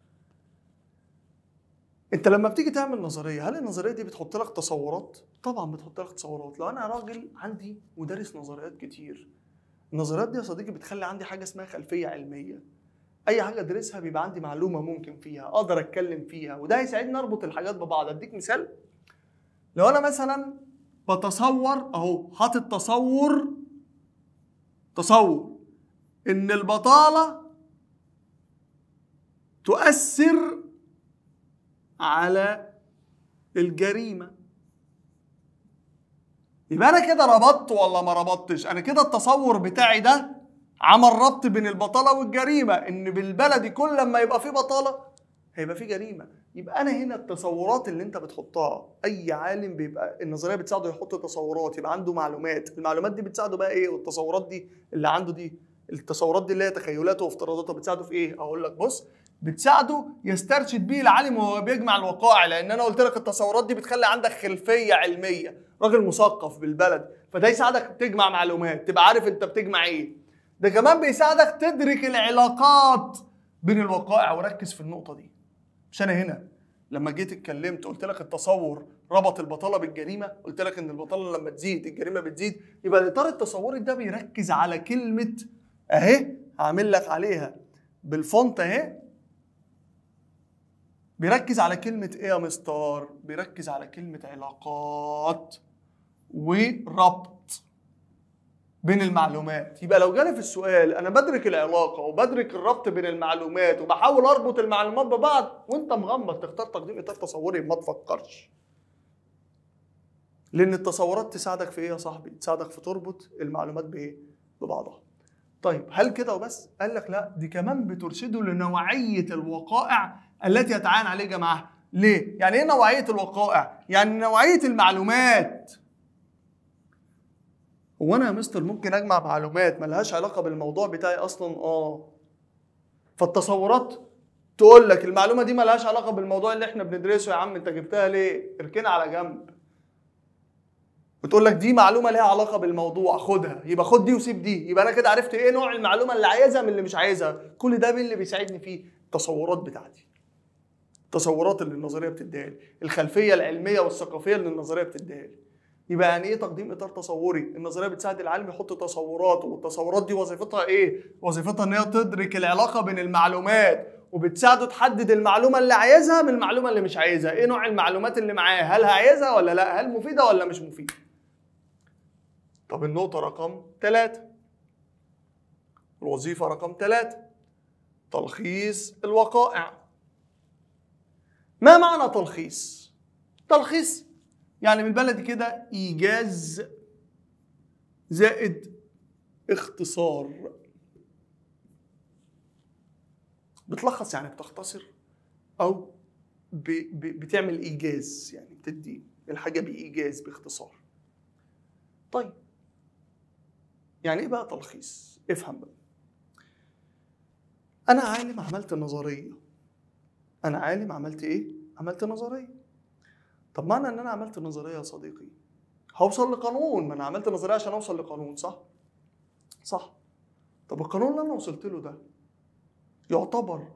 انت لما بتيجي تعمل نظريه هل النظريه دي بتحط لك تصورات طبعا بتحط لك تصورات لو انا راجل عندي مدرس نظريات كتير النظريات دي يا صديقي بتخلي عندي حاجه اسمها خلفيه علميه اي حاجه ادرسها بيبقى عندي معلومه ممكن فيها اقدر اتكلم فيها وده هيساعدني اربط الحاجات ببعض اديك مثال لو انا مثلا بتصور اهو حاطط تصور تصور ان البطاله تؤثر على الجريمه يبقى انا كده ربطت ولا ما ربطتش انا كده التصور بتاعي ده عمل ربط بين البطاله والجريمه ان بالبلدي كل ما يبقى في بطاله هيبقى في جريمه يبقى انا هنا التصورات اللي انت بتحطها اي عالم بيبقى النظريه بتساعده يحط تصورات يبقى عنده معلومات المعلومات دي بتساعده بقى ايه والتصورات دي اللي عنده دي التصورات دي اللي هي تخيلاته وافتراضاته بتساعده في ايه اقول لك بص بتساعده يسترشد بيه العالم وهو بيجمع الوقائع لان انا قلت لك التصورات دي بتخلي عندك خلفيه علميه راجل مثقف بالبلد فده يساعدك تجمع معلومات تبقى عارف انت بتجمع ايه ده كمان بيساعدك تدرك العلاقات بين الوقائع وركز في النقطه دي مش انا هنا لما جيت اتكلمت قلت لك التصور ربط البطاله بالجريمه قلت لك ان البطاله لما تزيد الجريمه بتزيد يبقى الاطار التصوري ده بيركز على كلمه اهي هعمل لك عليها بالفونت اهي بيركز على كلمة إيه يا مستر؟ بيركز على كلمة علاقات وربط بين المعلومات يبقى لو جالي في السؤال أنا بدرك العلاقة وبدرك الربط بين المعلومات وبحاول أربط المعلومات ببعض وأنت مغمض تختار تقديم إطار تصوري ما تفكرش لأن التصورات تساعدك في إيه يا صاحبي؟ تساعدك في تربط المعلومات بإيه؟ ببعضها طيب هل كده وبس؟ قال لك لا دي كمان بترشده لنوعية الوقائع التي يتعاين عليه جمعها ليه؟ يعني ايه نوعية الوقائع؟ يعني نوعية المعلومات هو انا يا مستر ممكن اجمع معلومات ملهاش علاقة بالموضوع بتاعي اصلا اه فالتصورات تقول لك المعلومة دي ملهاش علاقة بالموضوع اللي احنا بندرسه يا عم انت جبتها ليه؟ اركنها على جنب بتقول لك دي معلومه ليها علاقه بالموضوع خدها يبقى خد دي وسيب دي يبقى انا كده عرفت ايه نوع المعلومه اللي عايزها من اللي مش عايزها كل ده مين اللي بيساعدني فيه التصورات بتاعتي التصورات اللي النظريه بتديها لي الخلفيه العلميه والثقافيه اللي النظريه بتديها لي يبقى يعني ايه تقديم اطار تصوري النظريه بتساعد العالم يحط تصوراته والتصورات دي وظيفتها ايه وظيفتها ان هي تدرك العلاقه بين المعلومات وبتساعده تحدد المعلومه اللي عايزها من المعلومه اللي مش عايزها ايه نوع المعلومات اللي معاه هل عايزها ولا لا هل مفيده ولا مش مفيده طب النقطه رقم ثلاثة الوظيفه رقم ثلاثة تلخيص الوقائع ما معنى تلخيص؟ تلخيص يعني بالبلدي كده إيجاز زائد اختصار بتلخص يعني بتختصر أو ب ب بتعمل إيجاز يعني بتدي الحاجة بإيجاز باختصار طيب يعني إيه بقى تلخيص؟ افهم بقى أنا عالم عملت نظرية انا عالم عملت ايه عملت نظريه طب معنى ان انا عملت نظريه يا صديقي هوصل لقانون ما انا عملت نظريه عشان اوصل لقانون صح صح طب القانون اللي انا وصلت له ده يعتبر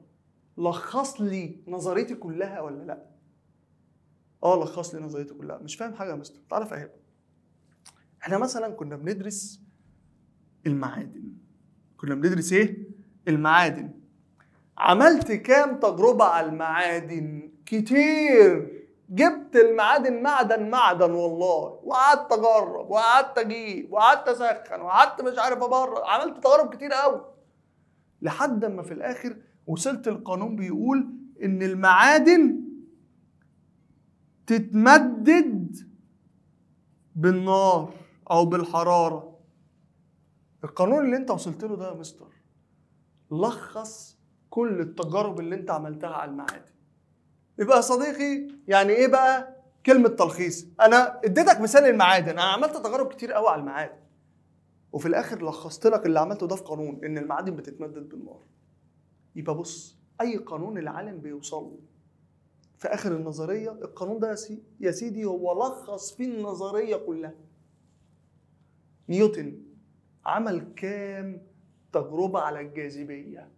لخص لي نظريتي كلها ولا لا اه لخص لي نظريتي كلها مش فاهم حاجه يا مستر تعالى افهمك احنا مثلا كنا بندرس المعادن كنا بندرس ايه المعادن عملت كام تجربة على المعادن كتير جبت المعادن معدن معدن والله وقعدت اجرب وقعدت اجيب وقعدت اسخن وقعدت مش عارف ابرد عملت تجارب كتير قوي لحد ما في الاخر وصلت القانون بيقول ان المعادن تتمدد بالنار او بالحراره القانون اللي انت وصلت له ده يا مستر لخص كل التجارب اللي انت عملتها على المعادي يبقى يا صديقي يعني ايه بقى كلمه تلخيص انا اديتك مثال المعادن انا عملت تجارب كتير قوي على المعادن وفي الاخر لخصت لك اللي عملته ده في قانون ان المعادن بتتمدد بالنار يبقى بص اي قانون العالم بيوصل له في اخر النظريه القانون ده يا سيدي هو لخص فيه النظريه كلها نيوتن عمل كام تجربه على الجاذبيه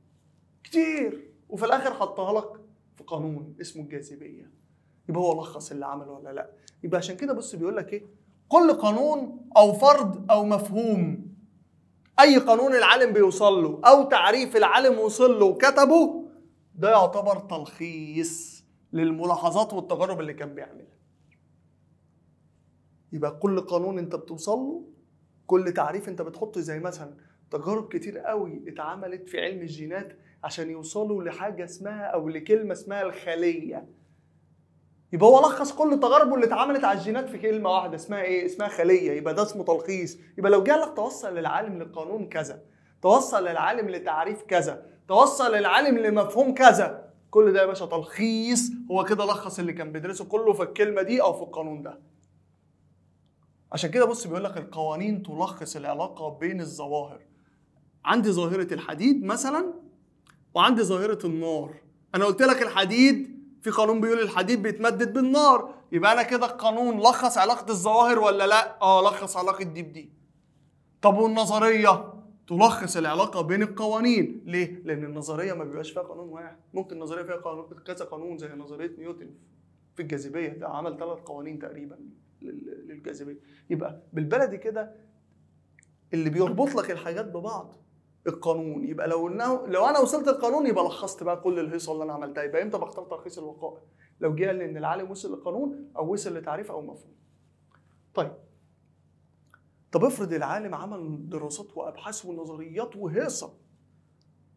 كتير وفي الاخر حطها لك في قانون اسمه الجاذبيه يبقى هو لخص اللي عمله ولا لا يبقى عشان كده بص بيقول لك ايه كل قانون او فرض او مفهوم اي قانون العالم بيوصل له او تعريف العالم وصل له وكتبه ده يعتبر تلخيص للملاحظات والتجارب اللي كان بيعملها يبقى كل قانون انت بتوصل له كل تعريف انت بتحطه زي مثلا تجارب كتير قوي اتعملت في علم الجينات عشان يوصلوا لحاجه اسمها او لكلمه اسمها الخليه يبقى هو لخص كل تجاربه اللي اتعملت على الجينات في كلمه واحده اسمها ايه اسمها خليه يبقى ده اسمه تلخيص يبقى لو جه لك توصل للعالم لقانون كذا توصل للعالم لتعريف كذا توصل للعالم لمفهوم كذا كل ده يا باشا تلخيص هو كده لخص اللي كان بيدرسه كله في الكلمه دي او في القانون ده عشان كده بص بيقول لك القوانين تلخص العلاقه بين الظواهر عندي ظاهره الحديد مثلا وعندي ظاهره النار انا قلت لك الحديد في قانون بيقول الحديد بيتمدد بالنار يبقى انا كده القانون لخص علاقه الظواهر ولا لا اه لخص علاقه دي بدي طب والنظريه تلخص العلاقه بين القوانين ليه لان النظريه ما بيبقاش فيها قانون واحد ممكن النظريه فيها قانون كذا قانون زي نظريه نيوتن في الجاذبيه ده عمل ثلاث قوانين تقريبا للجاذبيه يبقى بالبلدي كده اللي بيربط لك الحاجات ببعض القانون يبقى لو انه لو انا وصلت القانون يبقى لخصت بقى كل الهيصه اللي انا عملتها يبقى امتى بختار تلخيص الوقائع لو جه قال ان العالم وصل للقانون او وصل لتعريف او مفهوم طيب طب افرض العالم عمل دراسات وابحاث ونظريات وهيصه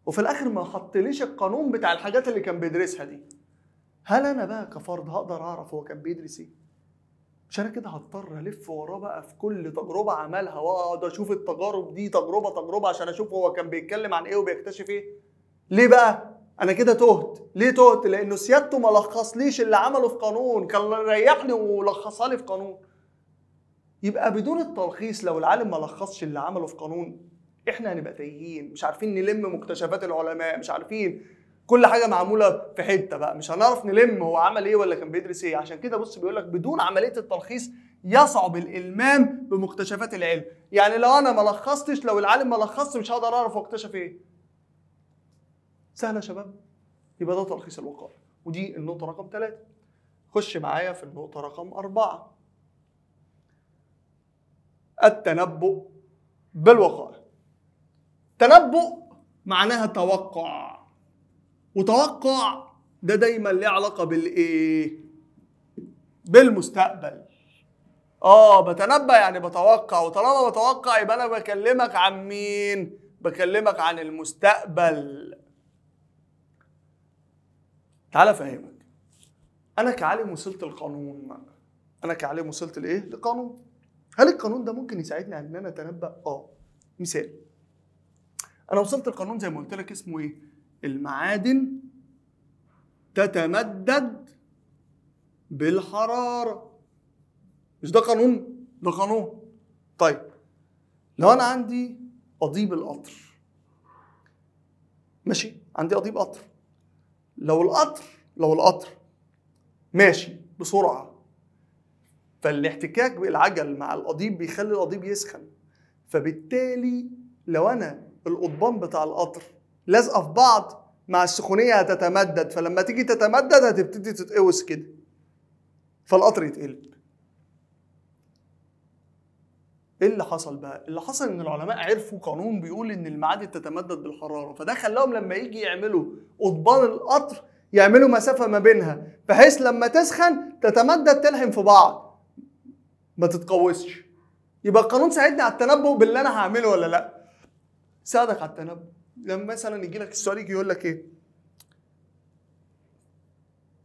وفي الاخر ما حطليش القانون بتاع الحاجات اللي كان بيدرسها دي هل انا بقى كفرد هقدر اعرف هو كان بيدرس ايه مش انا كده هضطر الف وراه بقى في كل تجربه عملها واقعد اشوف التجارب دي تجربه تجربه عشان اشوف هو كان بيتكلم عن ايه وبيكتشف ايه ليه بقى انا كده تهت ليه تهت لانه سيادته ما لخصليش اللي عمله في قانون كان ريحني ولخصها لي في قانون يبقى بدون التلخيص لو العالم ما لخصش اللي عمله في قانون احنا هنبقى تايهين مش عارفين نلم مكتشفات العلماء مش عارفين كل حاجه معموله في حته بقى مش هنعرف نلم هو عمل ايه ولا كان بيدرس ايه عشان كده بص بيقول لك بدون عمليه التلخيص يصعب الالمام بمكتشفات العلم يعني لو انا ما لخصتش لو العالم ما لخصش مش هقدر اعرف هو اكتشف ايه سهله يا شباب يبقى ده تلخيص الوقائع ودي النقطه رقم ثلاثة خش معايا في النقطه رقم أربعة التنبؤ بالوقائع تنبؤ معناها توقع وتوقع ده دايما ليه علاقه بالايه بالمستقبل اه بتنبأ يعني بتوقع وطالما بتوقع يبقى انا بكلمك عن مين بكلمك عن المستقبل تعالى افهمك انا كعالم وصلت القانون انا كعالم وصلت لايه لقانون هل القانون ده ممكن يساعدني ان انا اتنبأ اه مثال انا وصلت القانون زي ما قلت لك اسمه ايه المعادن تتمدد بالحرارة مش ده قانون ده قانون طيب لو أنا عندي قضيب القطر ماشي عندي قضيب قطر لو القطر لو القطر ماشي بسرعة فالاحتكاك بالعجل مع القضيب بيخلي القضيب يسخن فبالتالي لو أنا القضبان بتاع القطر لازقه في بعض مع السخونيه هتتمدد فلما تيجي تتمدد هتبتدي تتقوس كده فالقطر يتقلب ايه اللي حصل بقى؟ اللي حصل ان العلماء عرفوا قانون بيقول ان المعادن تتمدد بالحراره، فده خلاهم لما يجي يعملوا قضبان القطر يعملوا مسافه ما بينها، بحيث لما تسخن تتمدد تلحم في بعض. ما تتقوسش. يبقى القانون ساعدني على التنبؤ باللي انا هعمله ولا لا. ساعدك على التنبؤ. لما مثلا يجي لك السؤال يجي يقول لك ايه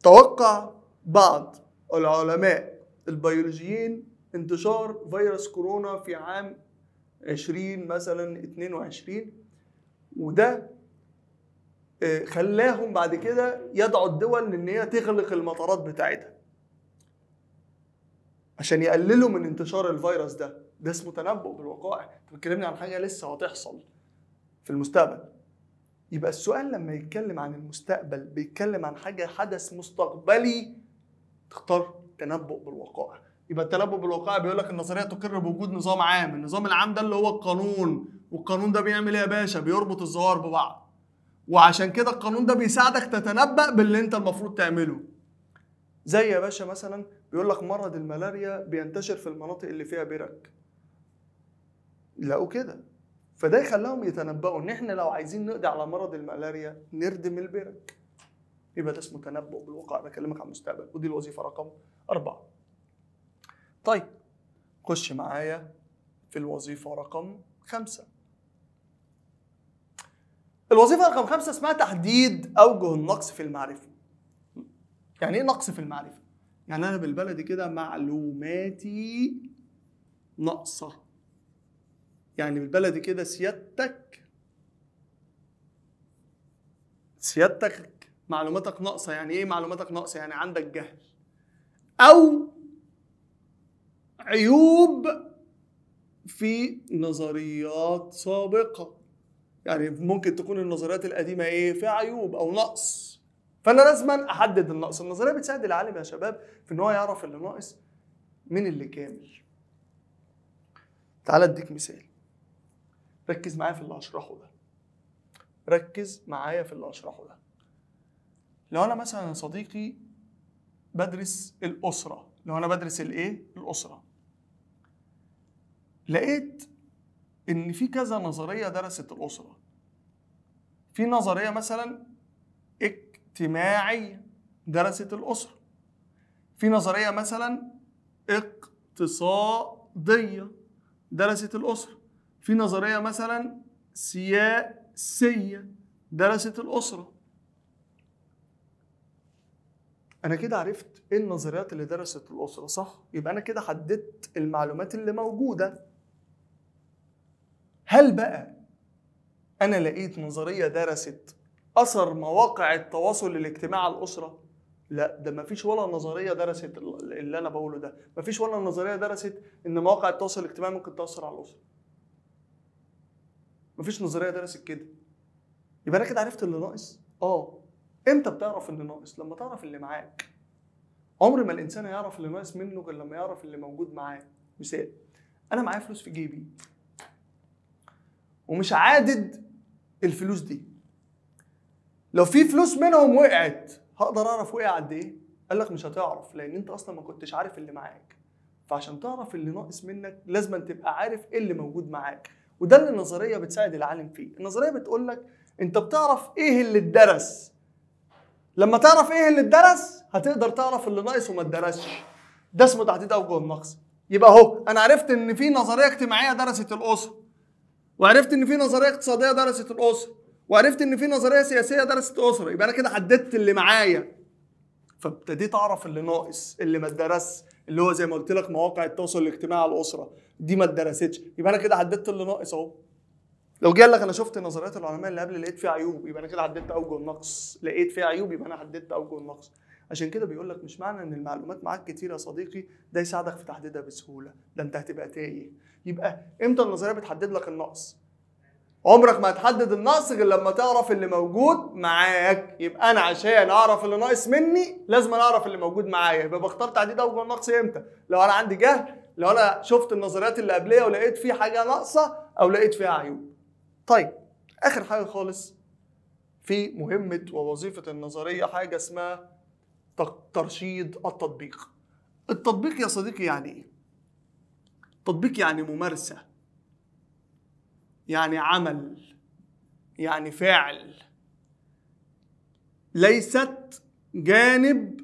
توقع بعض العلماء البيولوجيين انتشار فيروس كورونا في عام 20 مثلا 22 وده آه، خلاهم بعد كده يدعوا الدول ان هي تغلق المطارات بتاعتها عشان يقللوا من انتشار الفيروس ده ده اسمه تنبؤ بالوقائع انت بتكلمني عن حاجه لسه هتحصل في المستقبل يبقى السؤال لما يتكلم عن المستقبل بيتكلم عن حاجة حدث مستقبلي تختار تنبؤ بالوقائع يبقى التنبؤ بالوقائع بيقول لك النظريه تقر بوجود نظام عام النظام العام ده اللي هو القانون والقانون ده بيعمل ايه يا باشا بيربط الظواهر ببعض وعشان كده القانون ده بيساعدك تتنبأ باللي انت المفروض تعمله زي يا باشا مثلا بيقول لك مرض الملاريا بينتشر في المناطق اللي فيها برك لقوا كده فده خلاهم يتنبؤوا ان احنا لو عايزين نقضي على مرض الملاريا نردم البرك يبقى ده اسمه تنبؤ بالواقع بكلمك عن المستقبل ودي الوظيفه رقم أربعة طيب خش معايا في الوظيفه رقم خمسة الوظيفه رقم خمسة اسمها تحديد اوجه النقص في المعرفه يعني ايه نقص في المعرفه يعني انا بالبلدي كده معلوماتي ناقصه يعني بالبلدي كده سيادتك سيادتك معلوماتك ناقصه يعني ايه معلوماتك ناقصه يعني عندك جهل او عيوب في نظريات سابقه يعني ممكن تكون النظريات القديمه ايه فيها عيوب او نقص فانا لازما احدد النقص النظريه بتساعد العالم يا شباب في ان هو يعرف اللي ناقص من اللي كامل تعال اديك مثال ركز معايا في اللي هشرحه ده ركز معايا في اللي هشرحه ده لو انا مثلا يا صديقي بدرس الاسره لو انا بدرس الايه الاسره لقيت ان في كذا نظريه درست الاسره في نظريه مثلا اجتماعيه درست الاسره في نظريه مثلا اقتصاديه درست الاسره في نظريه مثلا سياسيه درست الاسره انا كده عرفت ايه النظريات اللي درست الاسره صح يبقى انا كده حددت المعلومات اللي موجوده هل بقى انا لقيت نظريه درست اثر مواقع التواصل الاجتماعي على الاسره لا ده ما فيش ولا نظريه درست اللي انا بقوله ده ما فيش ولا نظريه درست ان مواقع التواصل الاجتماعي ممكن تاثر على الاسره مفيش نظريه درست كده يبقى انا كده عرفت اللي ناقص اه امتى بتعرف اللي ناقص لما تعرف اللي معاك عمر ما الانسان هيعرف اللي ناقص منه غير لما يعرف اللي موجود معاه مثال انا معايا فلوس في جيبي ومش عادد الفلوس دي لو في فلوس منهم وقعت هقدر اعرف وقع قد ايه قال لك مش هتعرف لان انت اصلا ما كنتش عارف اللي معاك فعشان تعرف اللي ناقص منك لازم تبقى عارف ايه اللي موجود معاك وده اللي النظريه بتساعد العالم فيه النظريه بتقول لك انت بتعرف ايه اللي اتدرس لما تعرف ايه اللي اتدرس هتقدر تعرف اللي ناقص وما اتدرسش ده اسمه تحديد اوجه النقص يبقى اهو انا عرفت ان في نظريه اجتماعيه درست الاسره وعرفت ان في نظريه اقتصاديه درست الاسره وعرفت ان في نظريه سياسيه درست اسره يبقى انا كده حددت اللي معايا فابتديت اعرف اللي ناقص اللي ما اتدرسش اللي هو زي ما قلت لك مواقع التواصل الاجتماعي على الاسره دي ما اتدرستش يبقى انا كده عددت اللي ناقص اهو لو جه قال لك انا شفت نظريات العلماء اللي قبل لقيت فيها عيوب يبقى انا كده عددت اوجه النقص لقيت فيها عيوب يبقى انا حددت اوجه النقص عشان كده بيقول لك مش معنى ان المعلومات معاك كتير يا صديقي ده يساعدك في تحديدها بسهوله ده انت هتبقى تايه يبقى امتى النظريه بتحدد لك النقص عمرك ما هتحدد النقص غير لما تعرف اللي موجود معاك يبقى انا عشان اعرف اللي ناقص مني لازم اعرف اللي موجود معايا يبقى بختار تعديل اوجه النقص امتى لو انا عندي جهل لو انا شفت النظريات اللي قبليه ولقيت فيه حاجه ناقصه او لقيت فيها عيوب طيب اخر حاجه خالص في مهمه ووظيفه النظريه حاجه اسمها ترشيد التطبيق التطبيق يا صديقي يعني ايه تطبيق يعني ممارسه يعني عمل يعني فعل ليست جانب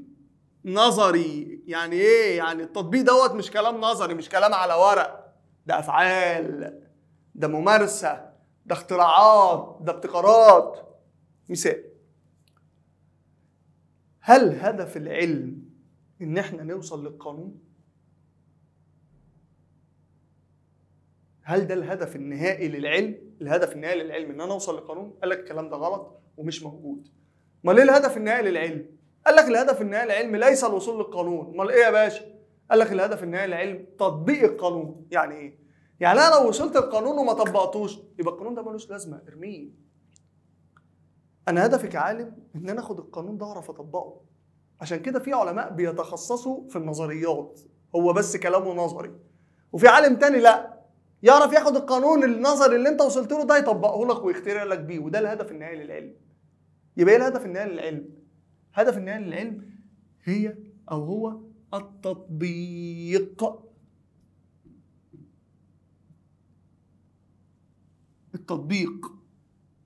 نظري يعني ايه يعني التطبيق دوت مش كلام نظري مش كلام على ورق ده افعال ده ممارسه ده اختراعات ده ابتكارات مثال هل هدف العلم ان احنا نوصل للقانون هل ده الهدف النهائي للعلم؟ الهدف النهائي للعلم ان انا اوصل لقانون؟ قال لك الكلام ده غلط ومش موجود. ما ليه الهدف النهائي للعلم؟ قال لك الهدف النهائي للعلم ليس الوصول للقانون، امال ايه يا باشا؟ قال لك الهدف النهائي للعلم تطبيق القانون، يعني ايه؟ يعني انا لو وصلت القانون وما طبقتوش يبقى القانون ده ملوش لازمه ارميه. انا هدفي كعالم ان انا اخد القانون ده اعرف اطبقه. عشان كده في علماء بيتخصصوا في النظريات، هو بس كلامه نظري. وفي عالم تاني لا يعرف ياخد القانون النظري اللي انت وصلت له ده يطبقه لك ويخترع لك بيه وده الهدف النهائي للعلم يبقى ايه الهدف النهائي للعلم هدف النهائي للعلم هي او هو التطبيق التطبيق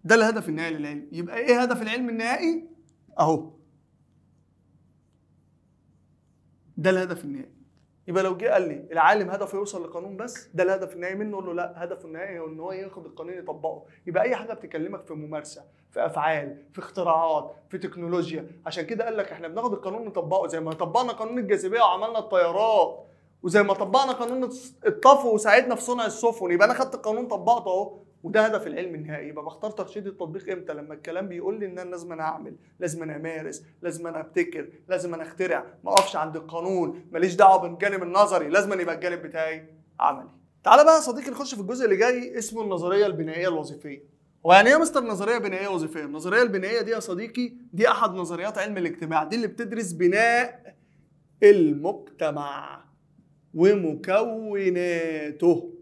ده الهدف النهائي للعلم يبقى ايه هدف العلم النهائي اهو ده الهدف النهائي يبقى لو جه قال لي العالم هدفه يوصل لقانون بس ده الهدف النهائي منه اقول له لا هدفه النهائي هو ان هو ياخد القانون يطبقه يبقى اي حاجه بتكلمك في ممارسه في افعال في اختراعات في تكنولوجيا عشان كده قال لك احنا بناخد القانون نطبقه زي ما طبقنا قانون الجاذبيه وعملنا الطيارات وزي ما طبقنا قانون الطفو وساعدنا في صنع السفن يبقى انا خدت القانون طبقته اهو وده هدف العلم النهائي يبقى بختار ترشيد التطبيق امتى لما الكلام بيقول لي ان انا لازم اعمل لازم أنا امارس لازم أنا ابتكر لازم أنا اخترع ما اقفش عند القانون ماليش دعوه بالجانب النظري لازم يبقى الجانب بتاعي عملي تعالى بقى يا صديقي نخش في الجزء اللي جاي اسمه النظريه البنائيه الوظيفيه هو يعني ايه مستر نظريه بنائيه وظيفيه النظريه البنائيه دي يا صديقي دي احد نظريات علم الاجتماع دي اللي بتدرس بناء المجتمع ومكوناته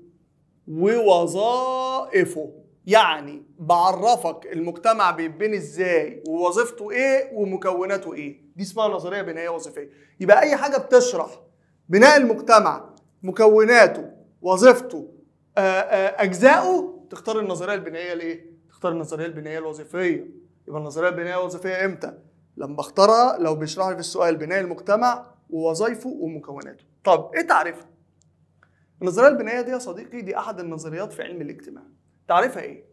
ووظائفه يعني بعرفك المجتمع بيتبني ازاي ووظيفته ايه ومكوناته ايه دي اسمها نظريه بنائيه وظيفيه يبقى اي حاجه بتشرح بناء المجتمع مكوناته وظيفته آه، آه، اجزائه تختار النظريه البنائيه الايه تختار النظريه البنائيه الوظيفيه يبقى النظريه البنائيه الوظيفيه امتى لما اختارها لو بيشرح لي في السؤال بناء المجتمع ووظائفه ومكوناته طب ايه تعريفها النظريه البنائيه دي يا صديقي دي احد النظريات في علم الاجتماع تعرفها ايه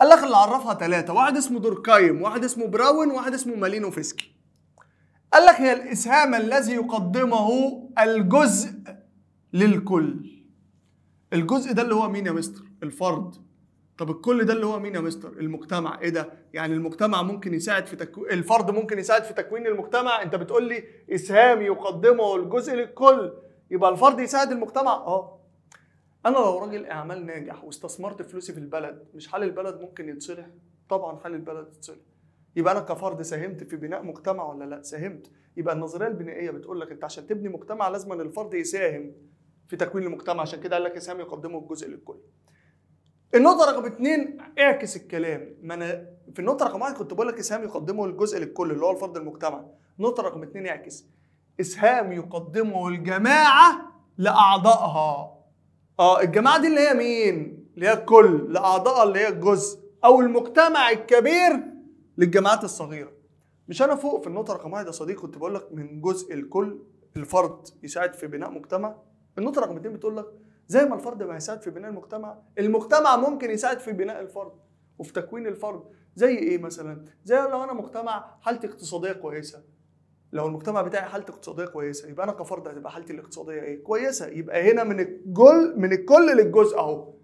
قال لك اللي عرفها ثلاثه واحد اسمه دوركايم واحد اسمه براون واحد اسمه مالينوفسكي قال لك هي الاسهام الذي يقدمه الجزء للكل الجزء ده اللي هو مين يا مستر الفرد طب الكل ده اللي هو مين يا مستر المجتمع ايه ده يعني المجتمع ممكن يساعد في تكو... الفرد ممكن يساعد في تكوين المجتمع انت بتقول لي اسهام يقدمه الجزء للكل يبقى الفرد يساعد المجتمع اه انا لو راجل اعمال ناجح واستثمرت فلوسي في البلد مش حال البلد ممكن يتصلح طبعا حال البلد يتصلح يبقى انا كفرد ساهمت في بناء مجتمع ولا لا ساهمت يبقى النظريه البنائيه بتقول لك انت عشان تبني مجتمع لازم أن الفرد يساهم في تكوين المجتمع عشان كده قال لك اسهام يقدمه الجزء للكل النقطه رقم اثنين اعكس الكلام ما انا في النقطه رقم واحد كنت بقول لك اسهام يقدمه الجزء للكل اللي هو الفرد المجتمع النقطه رقم اثنين اعكس اسهام يقدمه الجماعه لاعضائها اه الجماعه دي اللي هي مين اللي هي الكل لاعضائها اللي هي الجزء او المجتمع الكبير للجماعات الصغيره مش انا فوق في النقطه رقم واحد يا صديقي كنت بقول لك من جزء الكل الفرد يساعد في بناء مجتمع النقطه رقم اتنين بتقول لك زي ما الفرد ما يساعد في بناء المجتمع المجتمع ممكن يساعد في بناء الفرد وفي تكوين الفرد زي ايه مثلا زي لو انا مجتمع حالتي اقتصاديه كويسه لو المجتمع بتاعي حالته الاقتصاديه كويسه يبقى انا كفرد هتبقى حالتي الاقتصاديه ايه كويسه يبقى هنا من الجل من الكل للجزء اهو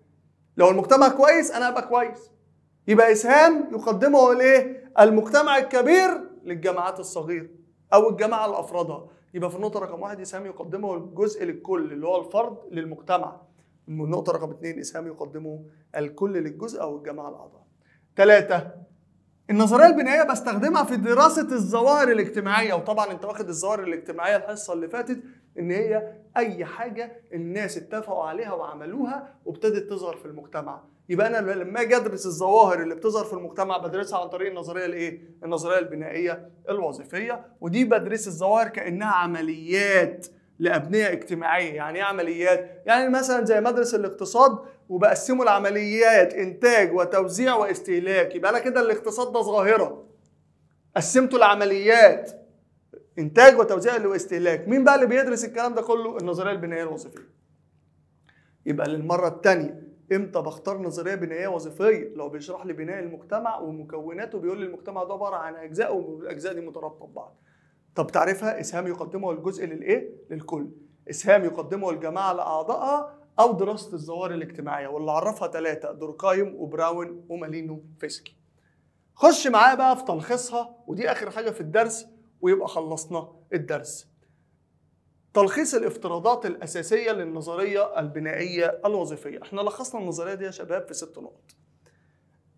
لو المجتمع كويس انا ابقى كويس يبقى اسهام يقدمه الايه المجتمع الكبير للجماعات الصغيره او الجماعه لافرادها يبقى في النقطه رقم واحد اسهام يقدمه الجزء للكل اللي هو الفرد للمجتمع النقطه رقم اثنين اسهام يقدمه الكل للجزء او الجماعه الاعضاء ثلاثه النظريه البنائيه بستخدمها في دراسه الظواهر الاجتماعيه وطبعا انت واخد الظواهر الاجتماعيه الحصه اللي فاتت ان هي اي حاجه الناس اتفقوا عليها وعملوها وابتدت تظهر في المجتمع يبقى انا لما اجي ادرس الظواهر اللي بتظهر في المجتمع بدرسها عن طريق النظريه الايه النظريه البنائيه الوظيفيه ودي بدرس الظواهر كانها عمليات لابنيه اجتماعيه يعني ايه عمليات يعني مثلا زي مدرسه الاقتصاد وبقسمه لعمليات انتاج وتوزيع واستهلاك يبقى انا كده الاقتصاد ده ظاهره قسمته لعمليات انتاج وتوزيع واستهلاك مين بقى اللي بيدرس الكلام ده كله النظريه البنائيه الوظيفيه يبقى للمره الثانيه امتى بختار نظريه بنائيه وظيفيه لو بيشرح لي بناء المجتمع ومكوناته بيقول لي المجتمع ده عباره عن اجزاء والاجزاء دي مترابطه ببعض طب تعرفها اسهام يقدمه الجزء للايه للكل اسهام يقدمه الجماعه لاعضائها او دراسه الظواهر الاجتماعيه واللي عرفها ثلاثه دوركايم وبراون ومالينو فيسكي خش معايا بقى في تلخيصها ودي اخر حاجه في الدرس ويبقى خلصنا الدرس تلخيص الافتراضات الاساسيه للنظريه البنائيه الوظيفيه احنا لخصنا النظريه دي يا شباب في ست نقط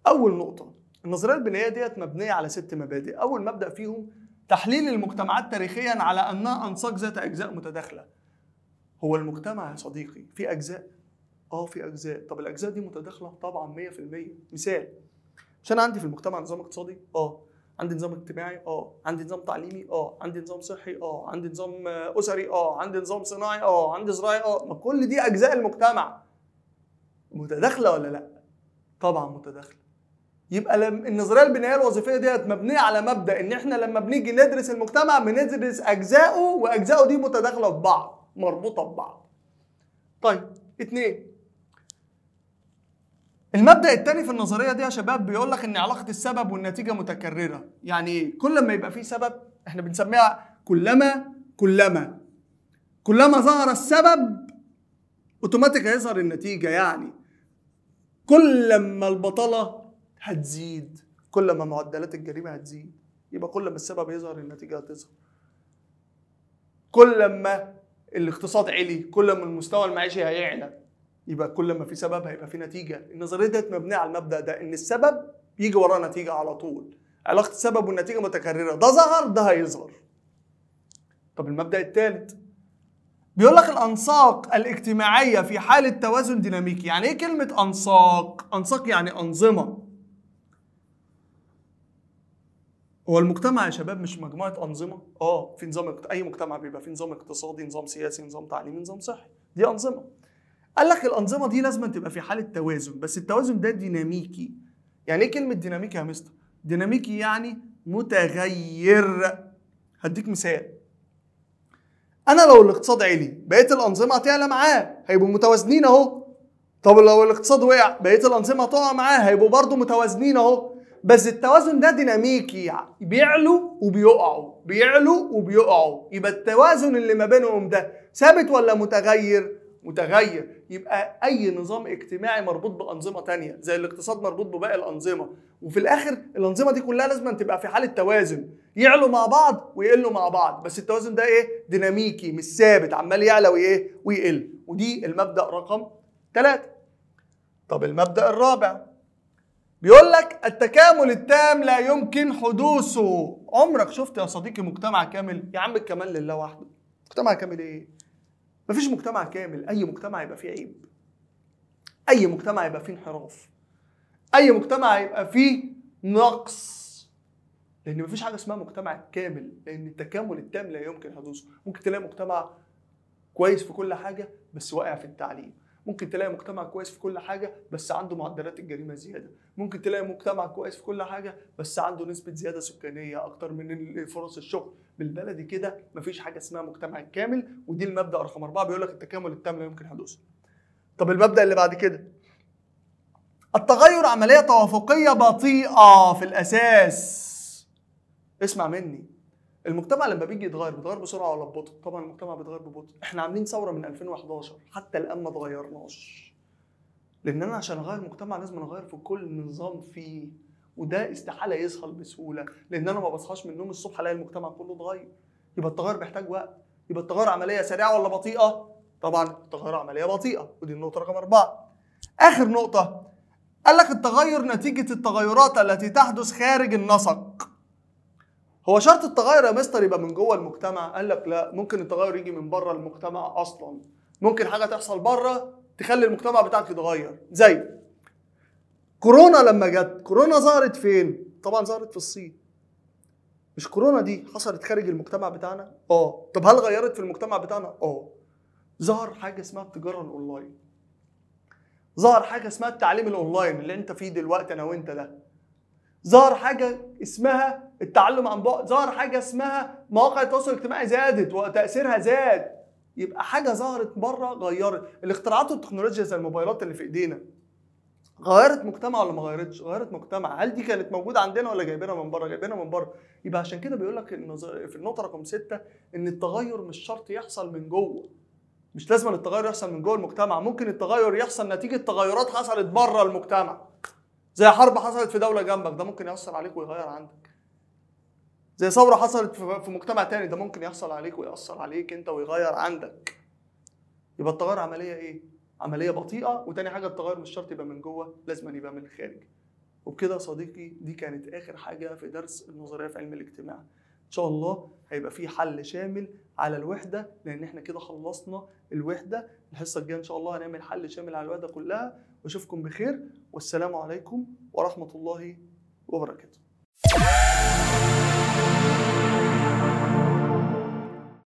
اول نقطه النظريه البنائيه ديت مبنيه على ست مبادئ اول مبدا فيهم تحليل المجتمعات تاريخيا على انها انساق ذات اجزاء متداخله هو المجتمع يا صديقي في اجزاء اه في اجزاء طب الاجزاء دي متداخله طبعا 100% مثال مش انا عندي في المجتمع نظام اقتصادي اه عندي نظام اجتماعي اه عندي نظام تعليمي اه عندي نظام صحي اه عندي نظام اسري اه عندي نظام صناعي اه عندي زراعي اه ما كل دي اجزاء المجتمع متداخله ولا لا طبعا متداخله يبقى لم النظريه البنائيه الوظيفيه ديت مبنيه على مبدا ان احنا لما بنيجي ندرس المجتمع بندرس اجزائه واجزائه دي متداخله في بعض مربوطه ببعض طيب اتنين المبدا الثاني في النظريه دي يا شباب بيقول لك ان علاقه السبب والنتيجه متكرره يعني كل ما يبقى فيه سبب احنا بنسميها كلما كلما كلما ظهر السبب اوتوماتيك هيظهر النتيجه يعني كل ما البطاله هتزيد كل ما معدلات الجريمه هتزيد يبقى كل ما السبب يظهر النتيجه هتظهر كل ما الاقتصاد علي كل ما المستوى المعيشي هيعلى يبقى كل ما في سبب هيبقى في نتيجه النظريه ديت مبنيه على المبدا ده ان السبب يجي وراه نتيجه على طول علاقه السبب والنتيجه متكرره ده ظهر ده هيظهر طب المبدا الثالث بيقول لك الانساق الاجتماعيه في حاله توازن ديناميكي يعني ايه كلمه انساق انساق يعني انظمه هو المجتمع يا شباب مش مجموعه انظمه اه في نظام اي مجتمع بيبقى في نظام اقتصادي نظام سياسي نظام تعليمي نظام صحي دي انظمه قال لك الانظمه دي لازم تبقى في حاله توازن بس التوازن ده ديناميكي يعني ايه كلمه ديناميكي يا مستر ديناميكي يعني متغير هديك مثال انا لو الاقتصاد عالي بقيه الانظمه هتعلى معاه هيبقوا متوازنين اهو طب لو الاقتصاد وقع بقيه الانظمه هتقع معاه هيبقوا برضه متوازنين اهو بس التوازن ده ديناميكي يعني بيعلو وبيقعوا بيعلو وبيقعوا يبقى التوازن اللي ما بينهم ده ثابت ولا متغير متغير يبقى اي نظام اجتماعي مربوط بانظمه تانية زي الاقتصاد مربوط بباقي الانظمه وفي الاخر الانظمه دي كلها لازم تبقى في حاله توازن يعلوا مع بعض ويقلوا مع بعض بس التوازن ده ايه ديناميكي مش ثابت عمال يعلى وايه ويقل ودي المبدا رقم ثلاثة طب المبدا الرابع بيقول لك التكامل التام لا يمكن حدوثه عمرك شفت يا صديقي مجتمع كامل يا عم الكمال لله وحده مجتمع كامل ايه مفيش مجتمع كامل اي مجتمع يبقى فيه عيب اي مجتمع يبقى فيه انحراف اي مجتمع يبقى فيه نقص لان مفيش حاجه اسمها مجتمع كامل لان التكامل التام لا يمكن حدوثه ممكن تلاقي مجتمع كويس في كل حاجه بس واقع في التعليم ممكن تلاقي مجتمع كويس في كل حاجه بس عنده معدلات الجريمه زياده ممكن تلاقي مجتمع كويس في كل حاجه بس عنده نسبه زياده سكانيه اكتر من فرص الشغل بالبلدي كده مفيش حاجه اسمها مجتمع كامل ودي المبدا رقم أربعة بيقول لك التكامل التام لا يمكن حدوثه طب المبدا اللي بعد كده التغير عمليه توافقيه بطيئه في الاساس اسمع مني المجتمع لما بيجي يتغير بيتغير بسرعه ولا ببطء؟ طبعا المجتمع بيتغير ببطء، احنا عاملين ثوره من 2011 حتى الان ما اتغيرناش. لان انا عشان اغير مجتمع لازم اغير في كل نظام فيه وده استحاله يسهل بسهوله لان انا ما بصحاش من النوم الصبح الاقي المجتمع كله اتغير. يبقى التغير بيحتاج وقت، يبقى التغير عمليه سريعه ولا بطيئه؟ طبعا التغير عمليه بطيئه ودي النقطه رقم اربعه. اخر نقطه قال لك التغير نتيجه التغيرات التي تحدث خارج النسق. هو شرط التغير يا مستر يبقى من جوه المجتمع قال لك لا ممكن التغير يجي من بره المجتمع اصلا ممكن حاجه تحصل بره تخلي المجتمع بتاعك يتغير زي كورونا لما جت كورونا ظهرت فين طبعا ظهرت في الصين مش كورونا دي حصلت خارج المجتمع بتاعنا اه طب هل غيرت في المجتمع بتاعنا اه ظهر حاجه اسمها التجاره الاونلاين ظهر حاجه اسمها التعليم الاونلاين اللي انت فيه دلوقتي انا وانت ده ظهر حاجه اسمها التعلم عن بعد ظهر حاجه اسمها مواقع التواصل الاجتماعي زادت وتاثيرها زاد يبقى حاجه ظهرت بره غيرت الاختراعات والتكنولوجيا زي الموبايلات اللي في ايدينا غيرت مجتمع ولا ما غيرتش؟ غيرت مجتمع، هل دي كانت موجوده عندنا ولا جايبينها من بره؟ جايبينها من بره، يبقى عشان كده بيقول لك في النقطه رقم سته ان التغير مش شرط يحصل من جوه. مش لازم التغير يحصل من جوه المجتمع، ممكن التغير يحصل نتيجه تغيرات حصلت بره المجتمع. زي حرب حصلت في دوله جنبك، ده ممكن ياثر عليك ويغير عندك. زي ثوره حصلت في مجتمع تاني ده ممكن يحصل عليك ويأثر عليك انت ويغير عندك يبقى التغير عمليه ايه عمليه بطيئه وتاني حاجه التغير مش شرط يبقى من جوه لازم يبقى من الخارج وبكده صديقي دي كانت اخر حاجه في درس النظريه في علم الاجتماع ان شاء الله هيبقى في حل شامل على الوحده لان احنا كده خلصنا الوحده الحصه الجايه ان شاء الله هنعمل حل شامل على الوحده كلها واشوفكم بخير والسلام عليكم ورحمه الله وبركاته